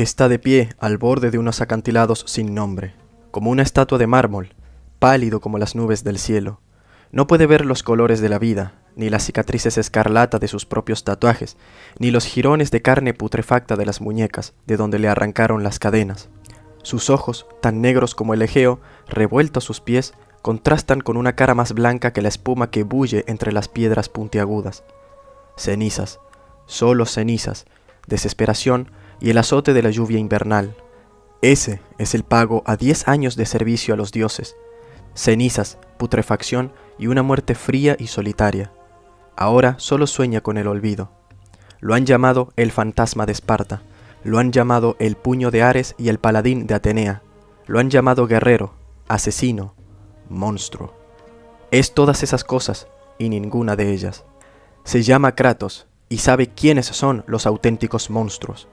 Está de pie al borde de unos acantilados sin nombre, como una estatua de mármol, pálido como las nubes del cielo. No puede ver los colores de la vida, ni las cicatrices escarlata de sus propios tatuajes, ni los jirones de carne putrefacta de las muñecas, de donde le arrancaron las cadenas. Sus ojos, tan negros como el Egeo, revueltos sus pies, contrastan con una cara más blanca que la espuma que bulle entre las piedras puntiagudas. Cenizas, solo cenizas, desesperación, y el azote de la lluvia invernal. Ese es el pago a 10 años de servicio a los dioses, cenizas, putrefacción y una muerte fría y solitaria. Ahora solo sueña con el olvido. Lo han llamado el fantasma de Esparta, lo han llamado el puño de Ares y el paladín de Atenea, lo han llamado guerrero, asesino, monstruo. Es todas esas cosas y ninguna de ellas. Se llama Kratos y sabe quiénes son los auténticos monstruos.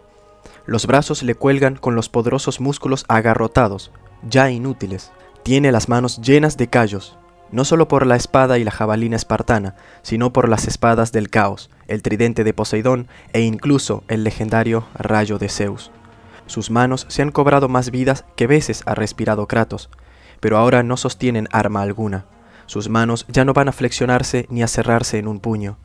Los brazos le cuelgan con los poderosos músculos agarrotados, ya inútiles. Tiene las manos llenas de callos, no solo por la espada y la jabalina espartana, sino por las espadas del caos, el tridente de Poseidón e incluso el legendario rayo de Zeus. Sus manos se han cobrado más vidas que veces ha respirado Kratos, pero ahora no sostienen arma alguna. Sus manos ya no van a flexionarse ni a cerrarse en un puño.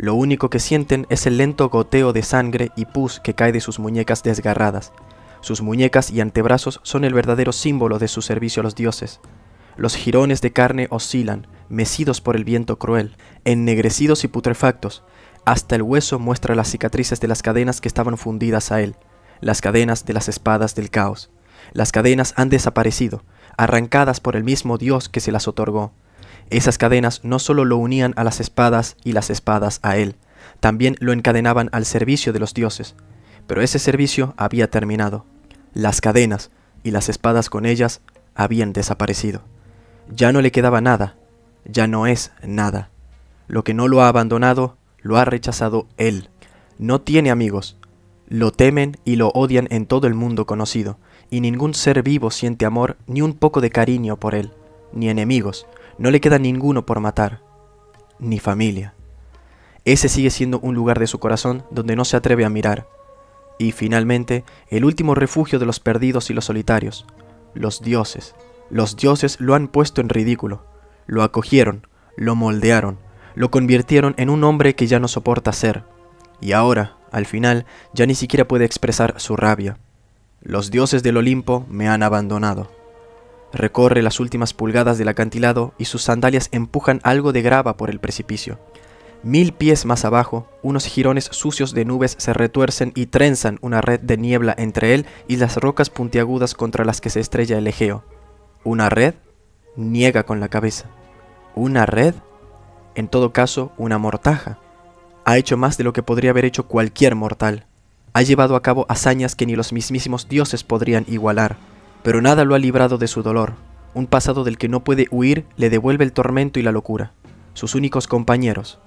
Lo único que sienten es el lento goteo de sangre y pus que cae de sus muñecas desgarradas. Sus muñecas y antebrazos son el verdadero símbolo de su servicio a los dioses. Los jirones de carne oscilan, mecidos por el viento cruel, ennegrecidos y putrefactos. Hasta el hueso muestra las cicatrices de las cadenas que estaban fundidas a él, las cadenas de las espadas del caos. Las cadenas han desaparecido, arrancadas por el mismo Dios que se las otorgó. Esas cadenas no solo lo unían a las espadas y las espadas a él, también lo encadenaban al servicio de los dioses. Pero ese servicio había terminado. Las cadenas y las espadas con ellas habían desaparecido. Ya no le quedaba nada, ya no es nada. Lo que no lo ha abandonado, lo ha rechazado él. No tiene amigos. Lo temen y lo odian en todo el mundo conocido, y ningún ser vivo siente amor ni un poco de cariño por él, ni enemigos, no le queda ninguno por matar, ni familia. Ese sigue siendo un lugar de su corazón donde no se atreve a mirar. Y finalmente, el último refugio de los perdidos y los solitarios, los dioses. Los dioses lo han puesto en ridículo. Lo acogieron, lo moldearon, lo convirtieron en un hombre que ya no soporta ser. Y ahora, al final, ya ni siquiera puede expresar su rabia. Los dioses del Olimpo me han abandonado. Recorre las últimas pulgadas del acantilado y sus sandalias empujan algo de grava por el precipicio. Mil pies más abajo, unos jirones sucios de nubes se retuercen y trenzan una red de niebla entre él y las rocas puntiagudas contra las que se estrella el Egeo. ¿Una red? Niega con la cabeza. ¿Una red? En todo caso, una mortaja. Ha hecho más de lo que podría haber hecho cualquier mortal. Ha llevado a cabo hazañas que ni los mismísimos dioses podrían igualar pero nada lo ha librado de su dolor. Un pasado del que no puede huir le devuelve el tormento y la locura. Sus únicos compañeros.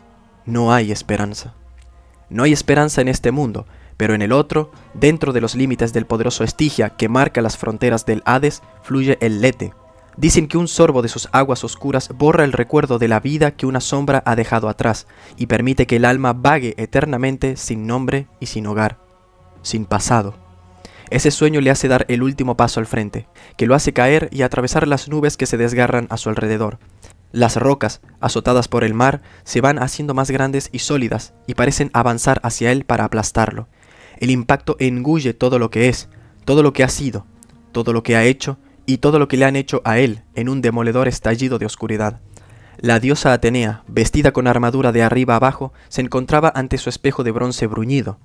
No hay esperanza. No hay esperanza en este mundo, pero en el otro, dentro de los límites del poderoso Estigia que marca las fronteras del Hades, fluye el Lete. Dicen que un sorbo de sus aguas oscuras borra el recuerdo de la vida que una sombra ha dejado atrás y permite que el alma vague eternamente sin nombre y sin hogar, sin pasado. Ese sueño le hace dar el último paso al frente, que lo hace caer y atravesar las nubes que se desgarran a su alrededor. Las rocas, azotadas por el mar, se van haciendo más grandes y sólidas y parecen avanzar hacia él para aplastarlo. El impacto engulle todo lo que es, todo lo que ha sido, todo lo que ha hecho y todo lo que le han hecho a él en un demoledor estallido de oscuridad. La diosa Atenea, vestida con armadura de arriba abajo, se encontraba ante su espejo de bronce bruñido.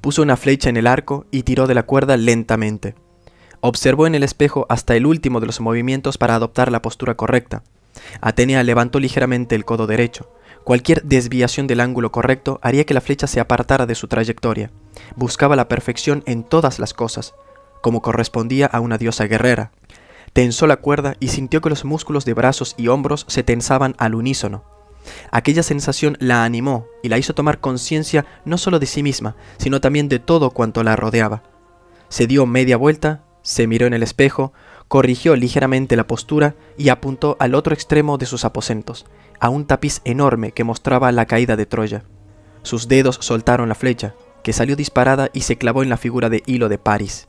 Puso una flecha en el arco y tiró de la cuerda lentamente. Observó en el espejo hasta el último de los movimientos para adoptar la postura correcta. Atenea levantó ligeramente el codo derecho. Cualquier desviación del ángulo correcto haría que la flecha se apartara de su trayectoria. Buscaba la perfección en todas las cosas, como correspondía a una diosa guerrera. Tensó la cuerda y sintió que los músculos de brazos y hombros se tensaban al unísono. Aquella sensación la animó y la hizo tomar conciencia no solo de sí misma, sino también de todo cuanto la rodeaba. Se dio media vuelta, se miró en el espejo, corrigió ligeramente la postura y apuntó al otro extremo de sus aposentos, a un tapiz enorme que mostraba la caída de Troya. Sus dedos soltaron la flecha, que salió disparada y se clavó en la figura de hilo de París.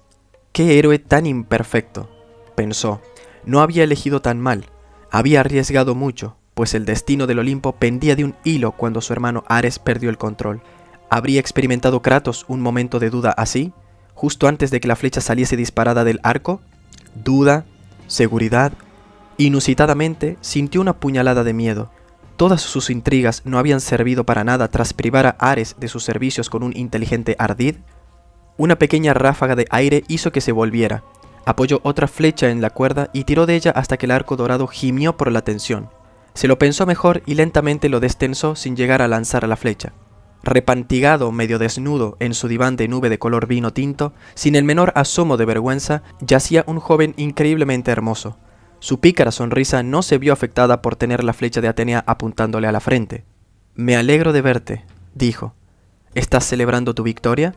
¡Qué héroe tan imperfecto! pensó, no había elegido tan mal, había arriesgado mucho, pues el destino del Olimpo pendía de un hilo cuando su hermano Ares perdió el control. ¿Habría experimentado Kratos un momento de duda así, justo antes de que la flecha saliese disparada del arco? Duda, seguridad. Inusitadamente sintió una puñalada de miedo. Todas sus intrigas no habían servido para nada tras privar a Ares de sus servicios con un inteligente ardid. Una pequeña ráfaga de aire hizo que se volviera, Apoyó otra flecha en la cuerda y tiró de ella hasta que el arco dorado gimió por la tensión. Se lo pensó mejor y lentamente lo destensó sin llegar a lanzar a la flecha. Repantigado, medio desnudo, en su diván de nube de color vino tinto, sin el menor asomo de vergüenza, yacía un joven increíblemente hermoso. Su pícara sonrisa no se vio afectada por tener la flecha de Atenea apuntándole a la frente. Me alegro de verte, dijo. ¿Estás celebrando tu victoria?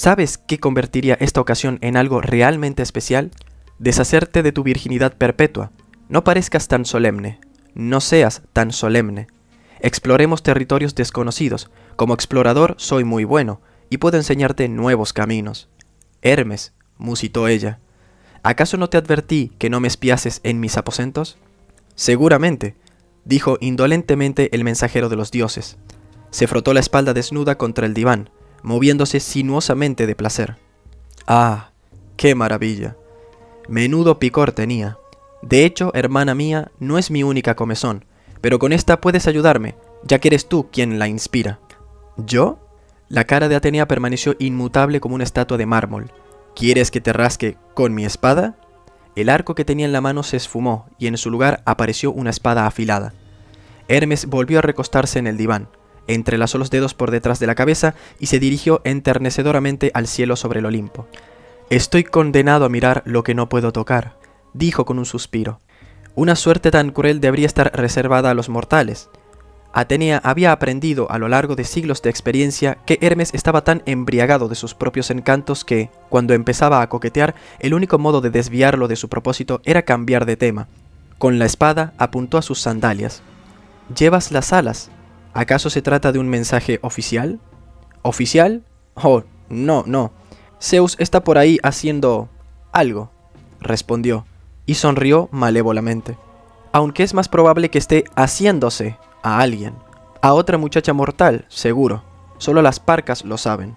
¿Sabes qué convertiría esta ocasión en algo realmente especial? Deshacerte de tu virginidad perpetua. No parezcas tan solemne. No seas tan solemne. Exploremos territorios desconocidos. Como explorador soy muy bueno y puedo enseñarte nuevos caminos. Hermes, musitó ella. ¿Acaso no te advertí que no me espiases en mis aposentos? Seguramente, dijo indolentemente el mensajero de los dioses. Se frotó la espalda desnuda contra el diván moviéndose sinuosamente de placer. ¡Ah! ¡Qué maravilla! Menudo picor tenía. De hecho, hermana mía, no es mi única comezón, pero con esta puedes ayudarme, ya que eres tú quien la inspira. ¿Yo? La cara de Atenea permaneció inmutable como una estatua de mármol. ¿Quieres que te rasque con mi espada? El arco que tenía en la mano se esfumó y en su lugar apareció una espada afilada. Hermes volvió a recostarse en el diván entrelazó los dedos por detrás de la cabeza y se dirigió enternecedoramente al cielo sobre el Olimpo. Estoy condenado a mirar lo que no puedo tocar, dijo con un suspiro. Una suerte tan cruel debería estar reservada a los mortales. Atenea había aprendido a lo largo de siglos de experiencia que Hermes estaba tan embriagado de sus propios encantos que, cuando empezaba a coquetear, el único modo de desviarlo de su propósito era cambiar de tema. Con la espada apuntó a sus sandalias. Llevas las alas, ¿Acaso se trata de un mensaje oficial? ¿Oficial? Oh, no, no. Zeus está por ahí haciendo algo, respondió, y sonrió malévolamente. Aunque es más probable que esté haciéndose a alguien, a otra muchacha mortal, seguro. Solo las parcas lo saben.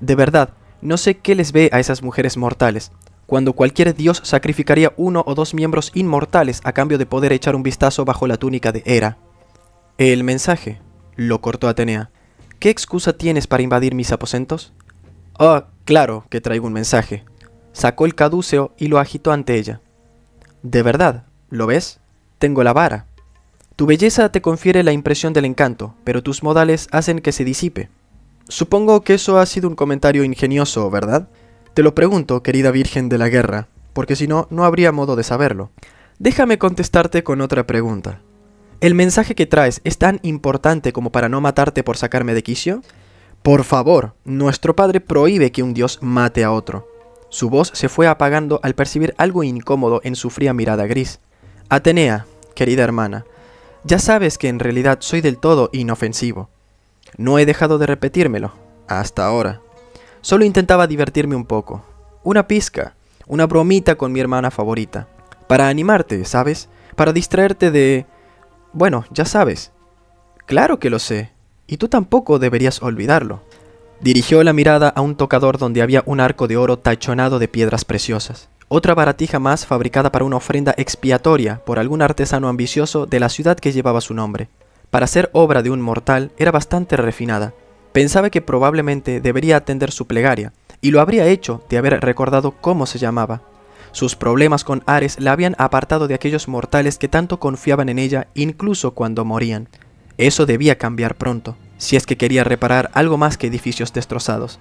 De verdad, no sé qué les ve a esas mujeres mortales, cuando cualquier dios sacrificaría uno o dos miembros inmortales a cambio de poder echar un vistazo bajo la túnica de Hera. El mensaje lo cortó Atenea. ¿Qué excusa tienes para invadir mis aposentos? Ah, oh, claro que traigo un mensaje. Sacó el caduceo y lo agitó ante ella. De verdad, ¿lo ves? Tengo la vara. Tu belleza te confiere la impresión del encanto, pero tus modales hacen que se disipe. Supongo que eso ha sido un comentario ingenioso, ¿verdad? Te lo pregunto, querida Virgen de la Guerra, porque si no, no habría modo de saberlo. Déjame contestarte con otra pregunta. ¿El mensaje que traes es tan importante como para no matarte por sacarme de quicio? Por favor, nuestro padre prohíbe que un dios mate a otro. Su voz se fue apagando al percibir algo incómodo en su fría mirada gris. Atenea, querida hermana, ya sabes que en realidad soy del todo inofensivo. No he dejado de repetírmelo, hasta ahora. Solo intentaba divertirme un poco. Una pizca, una bromita con mi hermana favorita. Para animarte, ¿sabes? Para distraerte de bueno, ya sabes. Claro que lo sé. Y tú tampoco deberías olvidarlo. Dirigió la mirada a un tocador donde había un arco de oro tachonado de piedras preciosas. Otra baratija más fabricada para una ofrenda expiatoria por algún artesano ambicioso de la ciudad que llevaba su nombre. Para ser obra de un mortal era bastante refinada. Pensaba que probablemente debería atender su plegaria, y lo habría hecho de haber recordado cómo se llamaba. Sus problemas con Ares la habían apartado de aquellos mortales que tanto confiaban en ella incluso cuando morían. Eso debía cambiar pronto, si es que quería reparar algo más que edificios destrozados.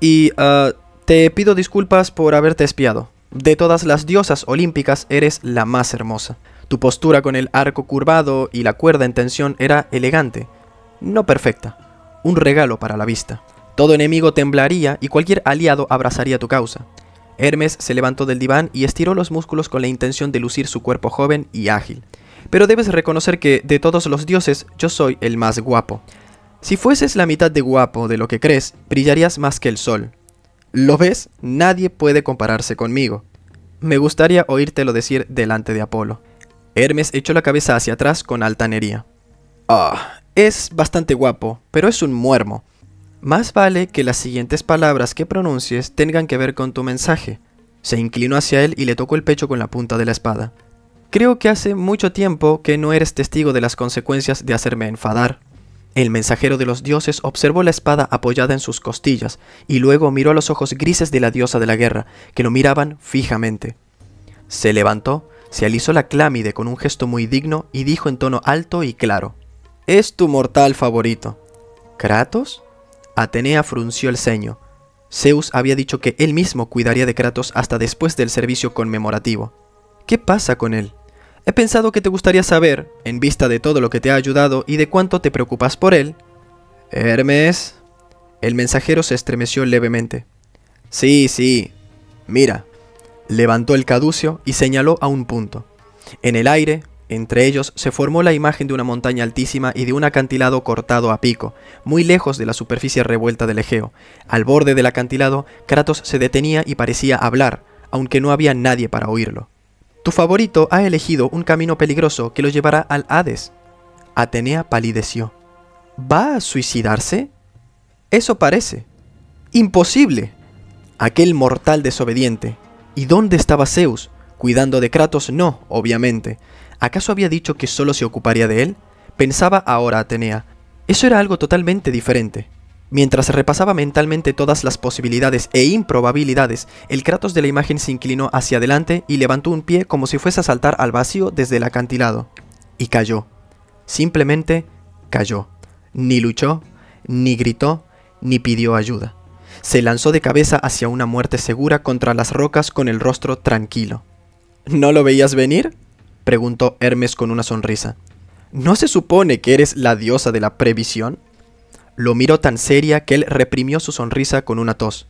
Y, uh, te pido disculpas por haberte espiado. De todas las diosas olímpicas eres la más hermosa. Tu postura con el arco curvado y la cuerda en tensión era elegante, no perfecta, un regalo para la vista. Todo enemigo temblaría y cualquier aliado abrazaría tu causa. Hermes se levantó del diván y estiró los músculos con la intención de lucir su cuerpo joven y ágil. Pero debes reconocer que, de todos los dioses, yo soy el más guapo. Si fueses la mitad de guapo de lo que crees, brillarías más que el sol. ¿Lo ves? Nadie puede compararse conmigo. Me gustaría oírtelo decir delante de Apolo. Hermes echó la cabeza hacia atrás con altanería. Ah, es bastante guapo, pero es un muermo. Más vale que las siguientes palabras que pronuncies tengan que ver con tu mensaje. Se inclinó hacia él y le tocó el pecho con la punta de la espada. Creo que hace mucho tiempo que no eres testigo de las consecuencias de hacerme enfadar. El mensajero de los dioses observó la espada apoyada en sus costillas y luego miró a los ojos grises de la diosa de la guerra, que lo miraban fijamente. Se levantó, se alisó la clámide con un gesto muy digno y dijo en tono alto y claro: Es tu mortal favorito. ¿Kratos? Atenea frunció el ceño. Zeus había dicho que él mismo cuidaría de Kratos hasta después del servicio conmemorativo. ¿Qué pasa con él? He pensado que te gustaría saber, en vista de todo lo que te ha ayudado y de cuánto te preocupas por él. Hermes. El mensajero se estremeció levemente. Sí, sí. Mira. Levantó el caducio y señaló a un punto. En el aire, entre ellos se formó la imagen de una montaña altísima y de un acantilado cortado a pico, muy lejos de la superficie revuelta del Egeo. Al borde del acantilado, Kratos se detenía y parecía hablar, aunque no había nadie para oírlo. Tu favorito ha elegido un camino peligroso que lo llevará al Hades. Atenea palideció. ¿Va a suicidarse? Eso parece. Imposible. Aquel mortal desobediente. ¿Y dónde estaba Zeus? Cuidando de Kratos no, obviamente. ¿Acaso había dicho que solo se ocuparía de él? Pensaba ahora Atenea. Eso era algo totalmente diferente. Mientras repasaba mentalmente todas las posibilidades e improbabilidades, el Kratos de la imagen se inclinó hacia adelante y levantó un pie como si fuese a saltar al vacío desde el acantilado. Y cayó. Simplemente cayó. Ni luchó, ni gritó, ni pidió ayuda. Se lanzó de cabeza hacia una muerte segura contra las rocas con el rostro tranquilo. ¿No lo veías venir? preguntó Hermes con una sonrisa. ¿No se supone que eres la diosa de la previsión? Lo miró tan seria que él reprimió su sonrisa con una tos.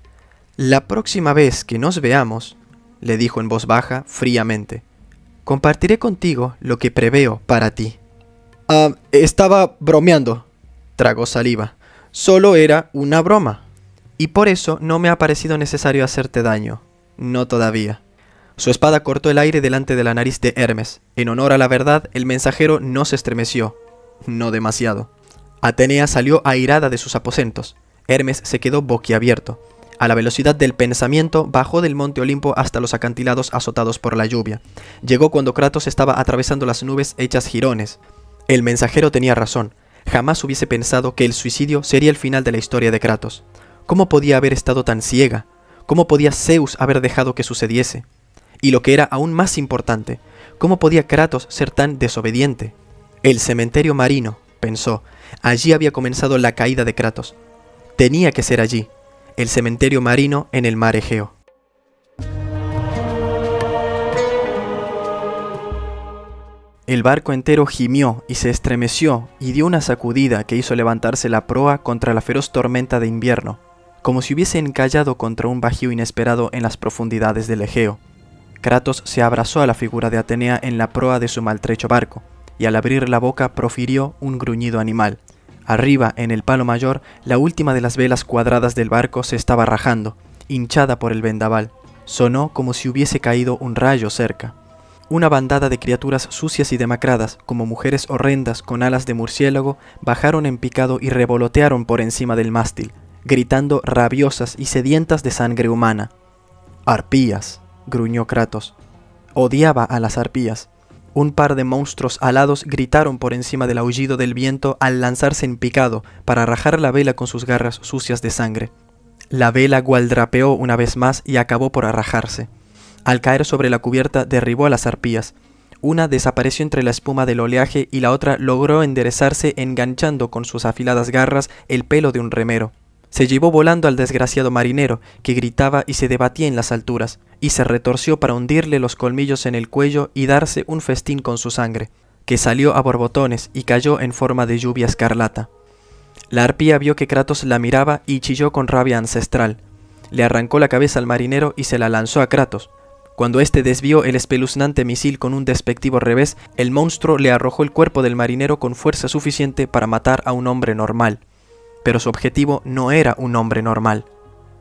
La próxima vez que nos veamos, le dijo en voz baja, fríamente, compartiré contigo lo que preveo para ti. Ah, estaba bromeando, tragó saliva. Solo era una broma. Y por eso no me ha parecido necesario hacerte daño. No todavía. Su espada cortó el aire delante de la nariz de Hermes. En honor a la verdad, el mensajero no se estremeció. No demasiado. Atenea salió airada de sus aposentos. Hermes se quedó boquiabierto. A la velocidad del pensamiento, bajó del monte Olimpo hasta los acantilados azotados por la lluvia. Llegó cuando Kratos estaba atravesando las nubes hechas jirones. El mensajero tenía razón. Jamás hubiese pensado que el suicidio sería el final de la historia de Kratos. ¿Cómo podía haber estado tan ciega? ¿Cómo podía Zeus haber dejado que sucediese? Y lo que era aún más importante, ¿cómo podía Kratos ser tan desobediente? El cementerio marino, pensó, allí había comenzado la caída de Kratos. Tenía que ser allí, el cementerio marino en el mar Egeo. El barco entero gimió y se estremeció y dio una sacudida que hizo levantarse la proa contra la feroz tormenta de invierno, como si hubiese encallado contra un bajío inesperado en las profundidades del Egeo. Kratos se abrazó a la figura de Atenea en la proa de su maltrecho barco, y al abrir la boca profirió un gruñido animal. Arriba, en el palo mayor, la última de las velas cuadradas del barco se estaba rajando, hinchada por el vendaval. Sonó como si hubiese caído un rayo cerca. Una bandada de criaturas sucias y demacradas, como mujeres horrendas con alas de murciélago, bajaron en picado y revolotearon por encima del mástil, gritando rabiosas y sedientas de sangre humana. Arpías gruñó Kratos. Odiaba a las arpías. Un par de monstruos alados gritaron por encima del aullido del viento al lanzarse en picado para rajar la vela con sus garras sucias de sangre. La vela gualdrapeó una vez más y acabó por arrajarse. Al caer sobre la cubierta derribó a las arpías. Una desapareció entre la espuma del oleaje y la otra logró enderezarse enganchando con sus afiladas garras el pelo de un remero se llevó volando al desgraciado marinero, que gritaba y se debatía en las alturas, y se retorció para hundirle los colmillos en el cuello y darse un festín con su sangre, que salió a borbotones y cayó en forma de lluvia escarlata. La arpía vio que Kratos la miraba y chilló con rabia ancestral. Le arrancó la cabeza al marinero y se la lanzó a Kratos, cuando éste desvió el espeluznante misil con un despectivo revés, el monstruo le arrojó el cuerpo del marinero con fuerza suficiente para matar a un hombre normal pero su objetivo no era un hombre normal.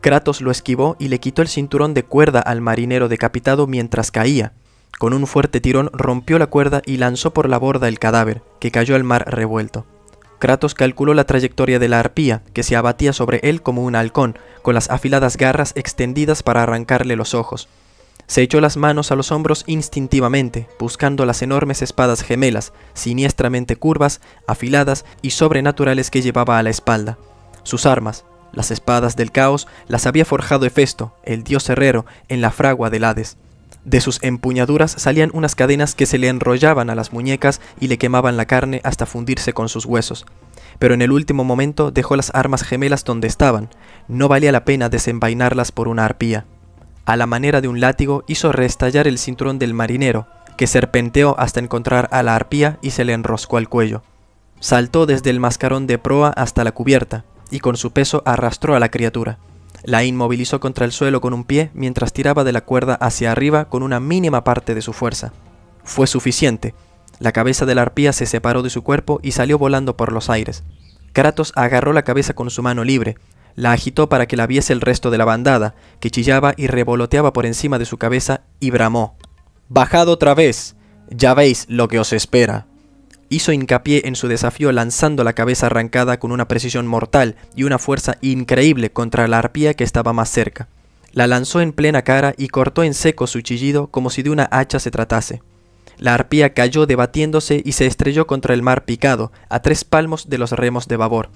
Kratos lo esquivó y le quitó el cinturón de cuerda al marinero decapitado mientras caía. Con un fuerte tirón rompió la cuerda y lanzó por la borda el cadáver, que cayó al mar revuelto. Kratos calculó la trayectoria de la arpía, que se abatía sobre él como un halcón, con las afiladas garras extendidas para arrancarle los ojos. Se echó las manos a los hombros instintivamente, buscando las enormes espadas gemelas, siniestramente curvas, afiladas y sobrenaturales que llevaba a la espalda. Sus armas, las espadas del caos, las había forjado Hefesto, el dios herrero, en la fragua del Hades. De sus empuñaduras salían unas cadenas que se le enrollaban a las muñecas y le quemaban la carne hasta fundirse con sus huesos. Pero en el último momento dejó las armas gemelas donde estaban. No valía la pena desenvainarlas por una arpía a la manera de un látigo, hizo restallar el cinturón del marinero, que serpenteó hasta encontrar a la arpía y se le enroscó al cuello. Saltó desde el mascarón de proa hasta la cubierta, y con su peso arrastró a la criatura. La inmovilizó contra el suelo con un pie mientras tiraba de la cuerda hacia arriba con una mínima parte de su fuerza. Fue suficiente. La cabeza de la arpía se separó de su cuerpo y salió volando por los aires. Kratos agarró la cabeza con su mano libre, la agitó para que la viese el resto de la bandada, que chillaba y revoloteaba por encima de su cabeza y bramó. Bajad otra vez. Ya veis lo que os espera. Hizo hincapié en su desafío lanzando la cabeza arrancada con una precisión mortal y una fuerza increíble contra la arpía que estaba más cerca. La lanzó en plena cara y cortó en seco su chillido como si de una hacha se tratase. La arpía cayó debatiéndose y se estrelló contra el mar picado, a tres palmos de los remos de babor.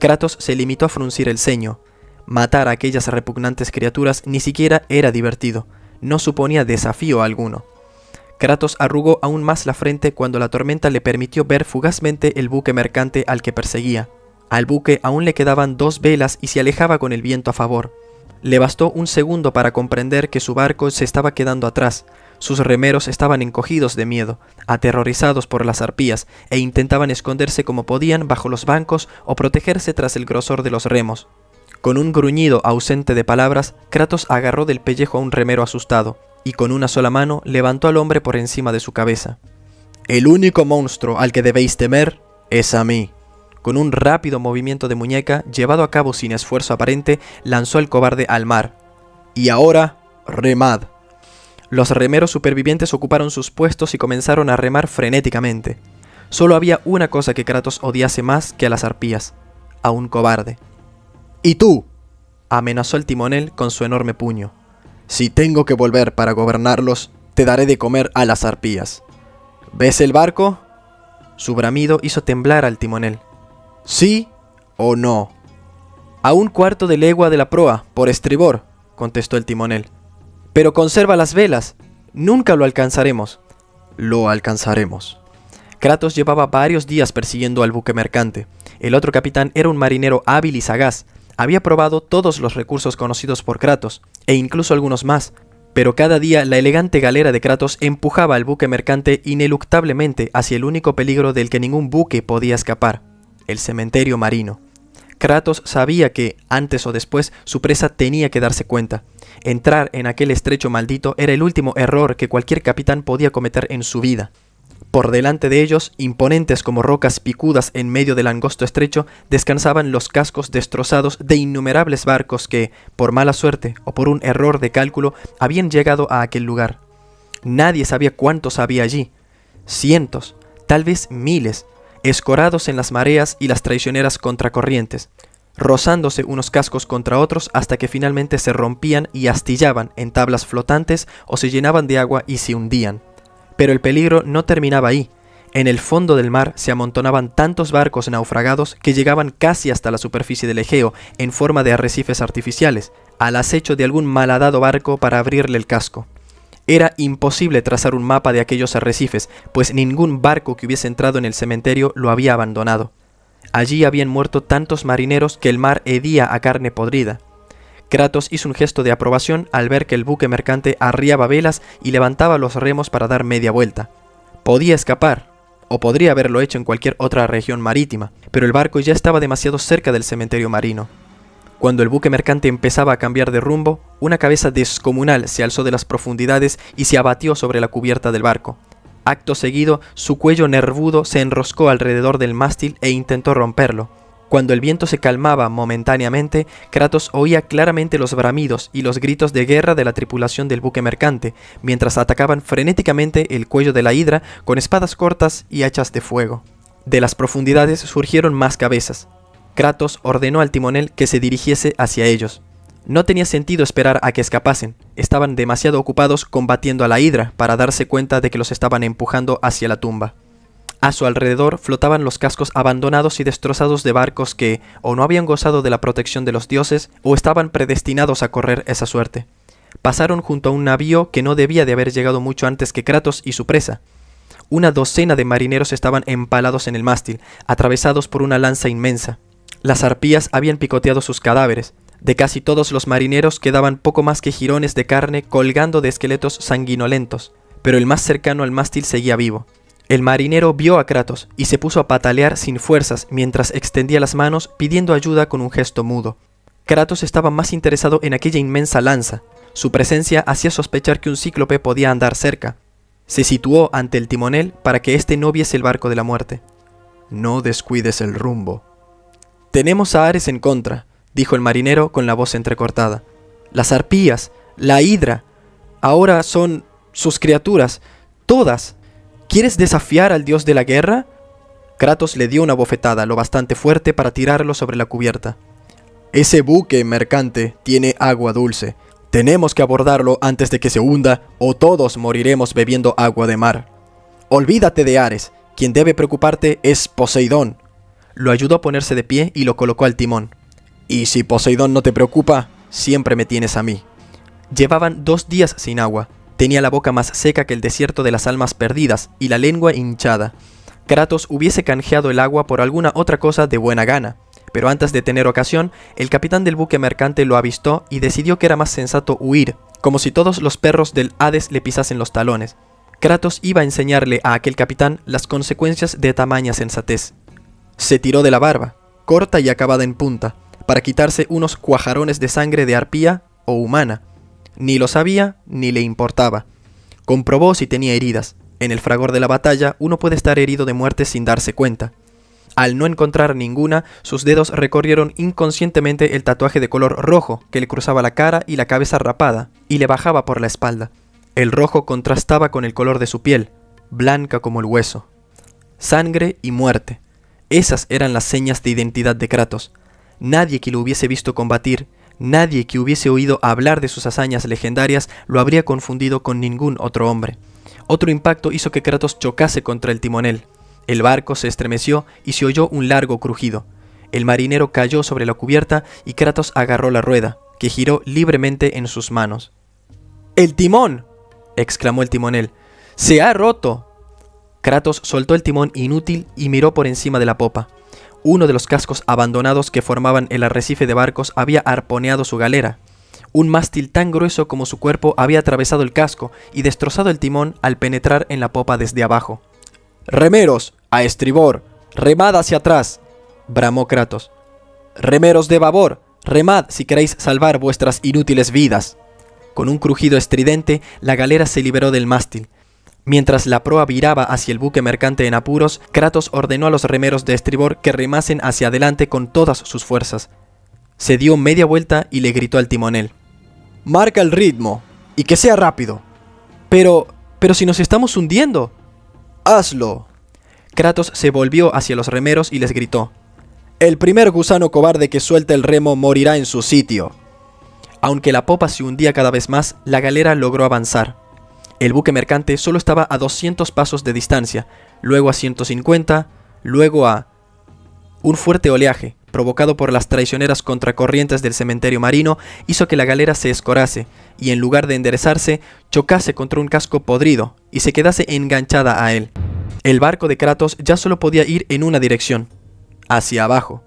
Kratos se limitó a fruncir el ceño. Matar a aquellas repugnantes criaturas ni siquiera era divertido, no suponía desafío alguno. Kratos arrugó aún más la frente cuando la tormenta le permitió ver fugazmente el buque mercante al que perseguía. Al buque aún le quedaban dos velas y se alejaba con el viento a favor. Le bastó un segundo para comprender que su barco se estaba quedando atrás, sus remeros estaban encogidos de miedo, aterrorizados por las arpías, e intentaban esconderse como podían bajo los bancos o protegerse tras el grosor de los remos. Con un gruñido ausente de palabras, Kratos agarró del pellejo a un remero asustado, y con una sola mano levantó al hombre por encima de su cabeza. El único monstruo al que debéis temer es a mí. Con un rápido movimiento de muñeca, llevado a cabo sin esfuerzo aparente, lanzó al cobarde al mar. Y ahora, remad. Los remeros supervivientes ocuparon sus puestos y comenzaron a remar frenéticamente. Solo había una cosa que Kratos odiase más que a las arpías, a un cobarde. ¿Y tú? amenazó el timonel con su enorme puño. Si tengo que volver para gobernarlos, te daré de comer a las arpías. ¿Ves el barco? Su bramido hizo temblar al timonel. ¿Sí o no? A un cuarto de legua de la proa, por estribor, contestó el timonel. Pero conserva las velas. Nunca lo alcanzaremos. Lo alcanzaremos. Kratos llevaba varios días persiguiendo al buque mercante. El otro capitán era un marinero hábil y sagaz. Había probado todos los recursos conocidos por Kratos, e incluso algunos más. Pero cada día la elegante galera de Kratos empujaba al buque mercante ineluctablemente hacia el único peligro del que ningún buque podía escapar, el cementerio marino. Kratos sabía que, antes o después, su presa tenía que darse cuenta. Entrar en aquel estrecho maldito era el último error que cualquier capitán podía cometer en su vida. Por delante de ellos, imponentes como rocas picudas en medio del angosto estrecho, descansaban los cascos destrozados de innumerables barcos que, por mala suerte o por un error de cálculo, habían llegado a aquel lugar. Nadie sabía cuántos había allí. Cientos, tal vez miles, escorados en las mareas y las traicioneras contracorrientes, rozándose unos cascos contra otros hasta que finalmente se rompían y astillaban en tablas flotantes o se llenaban de agua y se hundían. Pero el peligro no terminaba ahí. En el fondo del mar se amontonaban tantos barcos naufragados que llegaban casi hasta la superficie del Egeo en forma de arrecifes artificiales, al acecho de algún malhadado barco para abrirle el casco. Era imposible trazar un mapa de aquellos arrecifes, pues ningún barco que hubiese entrado en el cementerio lo había abandonado. Allí habían muerto tantos marineros que el mar hedía a carne podrida. Kratos hizo un gesto de aprobación al ver que el buque mercante arriaba velas y levantaba los remos para dar media vuelta. Podía escapar, o podría haberlo hecho en cualquier otra región marítima, pero el barco ya estaba demasiado cerca del cementerio marino. Cuando el buque mercante empezaba a cambiar de rumbo, una cabeza descomunal se alzó de las profundidades y se abatió sobre la cubierta del barco. Acto seguido, su cuello nervudo se enroscó alrededor del mástil e intentó romperlo. Cuando el viento se calmaba momentáneamente, Kratos oía claramente los bramidos y los gritos de guerra de la tripulación del buque mercante, mientras atacaban frenéticamente el cuello de la hidra con espadas cortas y hachas de fuego. De las profundidades surgieron más cabezas, Kratos ordenó al timonel que se dirigiese hacia ellos. No tenía sentido esperar a que escapasen, estaban demasiado ocupados combatiendo a la hidra para darse cuenta de que los estaban empujando hacia la tumba. A su alrededor flotaban los cascos abandonados y destrozados de barcos que o no habían gozado de la protección de los dioses o estaban predestinados a correr esa suerte. Pasaron junto a un navío que no debía de haber llegado mucho antes que Kratos y su presa. Una docena de marineros estaban empalados en el mástil, atravesados por una lanza inmensa. Las arpías habían picoteado sus cadáveres. De casi todos los marineros quedaban poco más que jirones de carne colgando de esqueletos sanguinolentos, pero el más cercano al mástil seguía vivo. El marinero vio a Kratos y se puso a patalear sin fuerzas mientras extendía las manos pidiendo ayuda con un gesto mudo. Kratos estaba más interesado en aquella inmensa lanza. Su presencia hacía sospechar que un cíclope podía andar cerca. Se situó ante el timonel para que este no viese el barco de la muerte. No descuides el rumbo, tenemos a Ares en contra, dijo el marinero con la voz entrecortada. Las arpías, la hidra, ahora son sus criaturas, todas. ¿Quieres desafiar al dios de la guerra? Kratos le dio una bofetada lo bastante fuerte para tirarlo sobre la cubierta. Ese buque mercante tiene agua dulce. Tenemos que abordarlo antes de que se hunda o todos moriremos bebiendo agua de mar. Olvídate de Ares, quien debe preocuparte es Poseidón, lo ayudó a ponerse de pie y lo colocó al timón. Y si Poseidón no te preocupa, siempre me tienes a mí. Llevaban dos días sin agua. Tenía la boca más seca que el desierto de las almas perdidas y la lengua hinchada. Kratos hubiese canjeado el agua por alguna otra cosa de buena gana, pero antes de tener ocasión, el capitán del buque mercante lo avistó y decidió que era más sensato huir, como si todos los perros del Hades le pisasen los talones. Kratos iba a enseñarle a aquel capitán las consecuencias de tamaña sensatez se tiró de la barba, corta y acabada en punta, para quitarse unos cuajarones de sangre de arpía o humana. Ni lo sabía ni le importaba. Comprobó si tenía heridas. En el fragor de la batalla uno puede estar herido de muerte sin darse cuenta. Al no encontrar ninguna, sus dedos recorrieron inconscientemente el tatuaje de color rojo que le cruzaba la cara y la cabeza rapada y le bajaba por la espalda. El rojo contrastaba con el color de su piel, blanca como el hueso. Sangre y muerte. Esas eran las señas de identidad de Kratos. Nadie que lo hubiese visto combatir, nadie que hubiese oído hablar de sus hazañas legendarias lo habría confundido con ningún otro hombre. Otro impacto hizo que Kratos chocase contra el timonel. El barco se estremeció y se oyó un largo crujido. El marinero cayó sobre la cubierta y Kratos agarró la rueda, que giró libremente en sus manos. ¡El timón! exclamó el timonel. ¡Se ha roto! Kratos soltó el timón inútil y miró por encima de la popa. Uno de los cascos abandonados que formaban el arrecife de barcos había arponeado su galera. Un mástil tan grueso como su cuerpo había atravesado el casco y destrozado el timón al penetrar en la popa desde abajo. Remeros, a estribor, remad hacia atrás, bramó Kratos. Remeros de babor, remad si queréis salvar vuestras inútiles vidas. Con un crujido estridente, la galera se liberó del mástil, Mientras la proa viraba hacia el buque mercante en apuros, Kratos ordenó a los remeros de estribor que remasen hacia adelante con todas sus fuerzas. Se dio media vuelta y le gritó al timonel. Marca el ritmo, y que sea rápido. Pero... pero si nos estamos hundiendo. Hazlo. Kratos se volvió hacia los remeros y les gritó. El primer gusano cobarde que suelte el remo morirá en su sitio. Aunque la popa se hundía cada vez más, la galera logró avanzar. El buque mercante solo estaba a 200 pasos de distancia, luego a 150, luego a... Un fuerte oleaje, provocado por las traicioneras contracorrientes del cementerio marino, hizo que la galera se escorase, y en lugar de enderezarse, chocase contra un casco podrido, y se quedase enganchada a él. El barco de Kratos ya solo podía ir en una dirección, hacia abajo.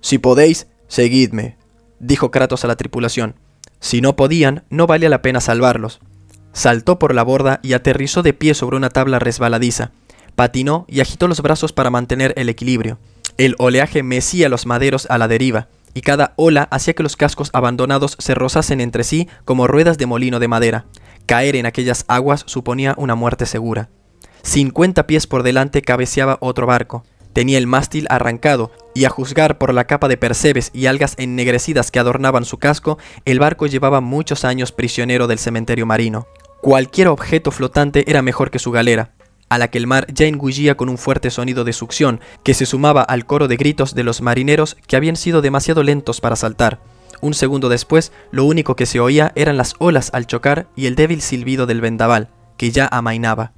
Si podéis, seguidme, dijo Kratos a la tripulación. Si no podían, no valía la pena salvarlos. Saltó por la borda y aterrizó de pie sobre una tabla resbaladiza. Patinó y agitó los brazos para mantener el equilibrio. El oleaje mecía los maderos a la deriva, y cada ola hacía que los cascos abandonados se rozasen entre sí como ruedas de molino de madera. Caer en aquellas aguas suponía una muerte segura. 50 pies por delante cabeceaba otro barco. Tenía el mástil arrancado, y a juzgar por la capa de percebes y algas ennegrecidas que adornaban su casco, el barco llevaba muchos años prisionero del cementerio marino. Cualquier objeto flotante era mejor que su galera, a la que el mar ya engullía con un fuerte sonido de succión, que se sumaba al coro de gritos de los marineros que habían sido demasiado lentos para saltar. Un segundo después, lo único que se oía eran las olas al chocar y el débil silbido del vendaval, que ya amainaba.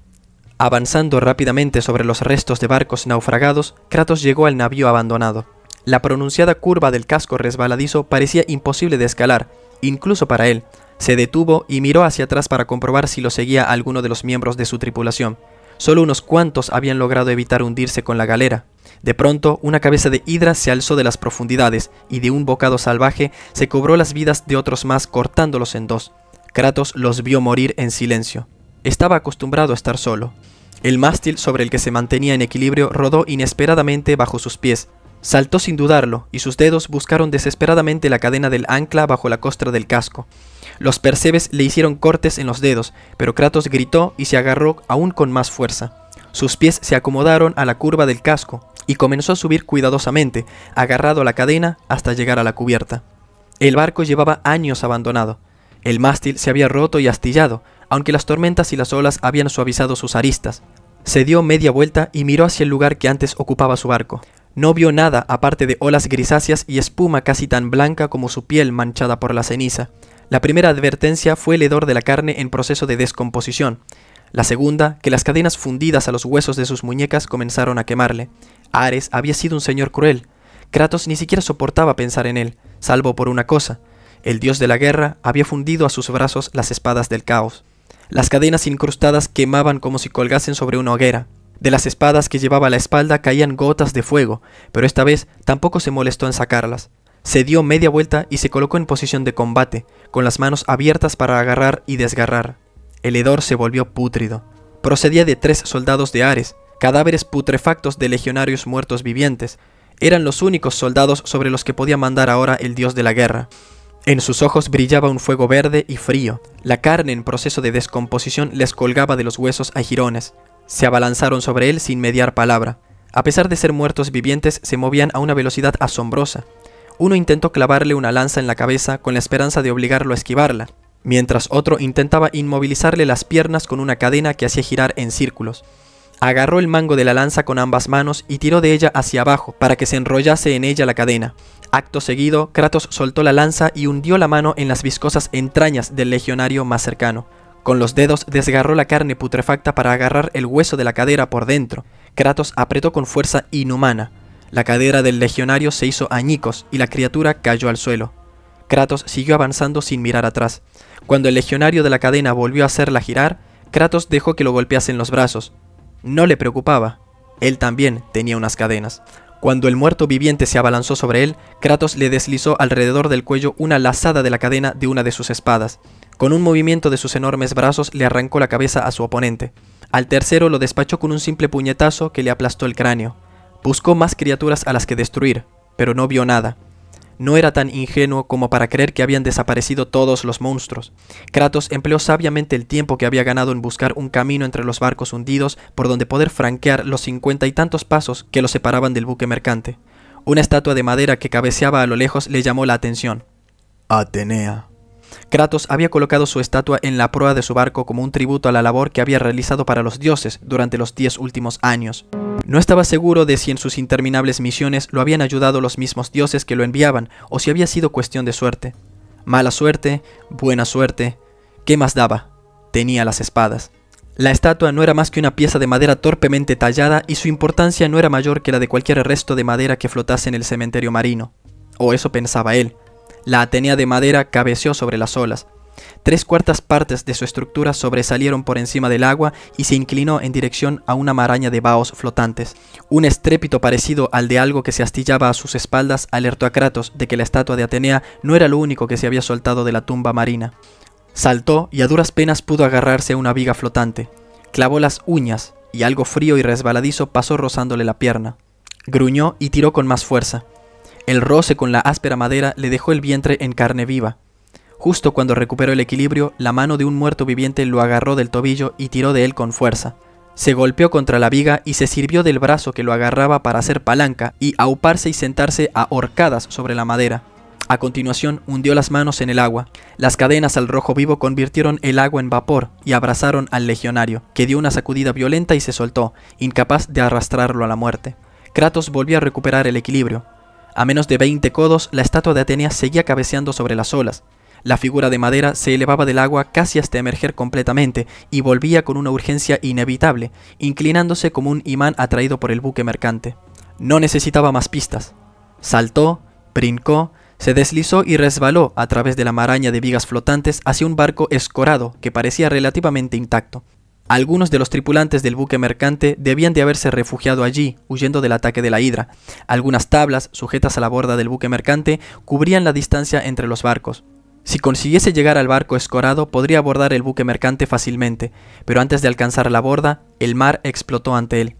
Avanzando rápidamente sobre los restos de barcos naufragados, Kratos llegó al navío abandonado. La pronunciada curva del casco resbaladizo parecía imposible de escalar, incluso para él, se detuvo y miró hacia atrás para comprobar si lo seguía alguno de los miembros de su tripulación. Solo unos cuantos habían logrado evitar hundirse con la galera. De pronto, una cabeza de hidra se alzó de las profundidades y de un bocado salvaje se cobró las vidas de otros más cortándolos en dos. Kratos los vio morir en silencio. Estaba acostumbrado a estar solo. El mástil sobre el que se mantenía en equilibrio rodó inesperadamente bajo sus pies, Saltó sin dudarlo, y sus dedos buscaron desesperadamente la cadena del ancla bajo la costra del casco. Los percebes le hicieron cortes en los dedos, pero Kratos gritó y se agarró aún con más fuerza. Sus pies se acomodaron a la curva del casco, y comenzó a subir cuidadosamente, agarrado a la cadena hasta llegar a la cubierta. El barco llevaba años abandonado. El mástil se había roto y astillado, aunque las tormentas y las olas habían suavizado sus aristas. Se dio media vuelta y miró hacia el lugar que antes ocupaba su barco. No vio nada aparte de olas grisáceas y espuma casi tan blanca como su piel manchada por la ceniza. La primera advertencia fue el hedor de la carne en proceso de descomposición. La segunda, que las cadenas fundidas a los huesos de sus muñecas comenzaron a quemarle. Ares había sido un señor cruel. Kratos ni siquiera soportaba pensar en él, salvo por una cosa. El dios de la guerra había fundido a sus brazos las espadas del caos. Las cadenas incrustadas quemaban como si colgasen sobre una hoguera. De las espadas que llevaba a la espalda caían gotas de fuego, pero esta vez tampoco se molestó en sacarlas. Se dio media vuelta y se colocó en posición de combate, con las manos abiertas para agarrar y desgarrar. El hedor se volvió pútrido. Procedía de tres soldados de Ares, cadáveres putrefactos de legionarios muertos vivientes. Eran los únicos soldados sobre los que podía mandar ahora el dios de la guerra. En sus ojos brillaba un fuego verde y frío. La carne en proceso de descomposición les colgaba de los huesos a jirones. Se abalanzaron sobre él sin mediar palabra. A pesar de ser muertos vivientes, se movían a una velocidad asombrosa. Uno intentó clavarle una lanza en la cabeza con la esperanza de obligarlo a esquivarla, mientras otro intentaba inmovilizarle las piernas con una cadena que hacía girar en círculos. Agarró el mango de la lanza con ambas manos y tiró de ella hacia abajo para que se enrollase en ella la cadena. Acto seguido, Kratos soltó la lanza y hundió la mano en las viscosas entrañas del legionario más cercano. Con los dedos desgarró la carne putrefacta para agarrar el hueso de la cadera por dentro. Kratos apretó con fuerza inhumana. La cadera del legionario se hizo añicos y la criatura cayó al suelo. Kratos siguió avanzando sin mirar atrás. Cuando el legionario de la cadena volvió a hacerla girar, Kratos dejó que lo golpeasen los brazos. No le preocupaba. Él también tenía unas cadenas. Cuando el muerto viviente se abalanzó sobre él, Kratos le deslizó alrededor del cuello una lazada de la cadena de una de sus espadas. Con un movimiento de sus enormes brazos le arrancó la cabeza a su oponente. Al tercero lo despachó con un simple puñetazo que le aplastó el cráneo. Buscó más criaturas a las que destruir, pero no vio nada. No era tan ingenuo como para creer que habían desaparecido todos los monstruos. Kratos empleó sabiamente el tiempo que había ganado en buscar un camino entre los barcos hundidos por donde poder franquear los cincuenta y tantos pasos que lo separaban del buque mercante. Una estatua de madera que cabeceaba a lo lejos le llamó la atención. Atenea, Kratos había colocado su estatua en la proa de su barco como un tributo a la labor que había realizado para los dioses durante los diez últimos años. No estaba seguro de si en sus interminables misiones lo habían ayudado los mismos dioses que lo enviaban o si había sido cuestión de suerte. Mala suerte, buena suerte, ¿qué más daba? Tenía las espadas. La estatua no era más que una pieza de madera torpemente tallada y su importancia no era mayor que la de cualquier resto de madera que flotase en el cementerio marino. O eso pensaba él. La Atenea de madera cabeceó sobre las olas. Tres cuartas partes de su estructura sobresalieron por encima del agua y se inclinó en dirección a una maraña de baos flotantes. Un estrépito parecido al de algo que se astillaba a sus espaldas alertó a Kratos de que la estatua de Atenea no era lo único que se había soltado de la tumba marina. Saltó y a duras penas pudo agarrarse a una viga flotante. Clavó las uñas y algo frío y resbaladizo pasó rozándole la pierna. Gruñó y tiró con más fuerza. El roce con la áspera madera le dejó el vientre en carne viva. Justo cuando recuperó el equilibrio, la mano de un muerto viviente lo agarró del tobillo y tiró de él con fuerza. Se golpeó contra la viga y se sirvió del brazo que lo agarraba para hacer palanca y auparse y sentarse a horcadas sobre la madera. A continuación hundió las manos en el agua. Las cadenas al rojo vivo convirtieron el agua en vapor y abrazaron al legionario, que dio una sacudida violenta y se soltó, incapaz de arrastrarlo a la muerte. Kratos volvió a recuperar el equilibrio. A menos de 20 codos, la estatua de Atenea seguía cabeceando sobre las olas. La figura de madera se elevaba del agua casi hasta emerger completamente y volvía con una urgencia inevitable, inclinándose como un imán atraído por el buque mercante. No necesitaba más pistas. Saltó, brincó, se deslizó y resbaló a través de la maraña de vigas flotantes hacia un barco escorado que parecía relativamente intacto. Algunos de los tripulantes del buque mercante debían de haberse refugiado allí, huyendo del ataque de la hidra. Algunas tablas, sujetas a la borda del buque mercante, cubrían la distancia entre los barcos. Si consiguiese llegar al barco escorado, podría abordar el buque mercante fácilmente, pero antes de alcanzar la borda, el mar explotó ante él.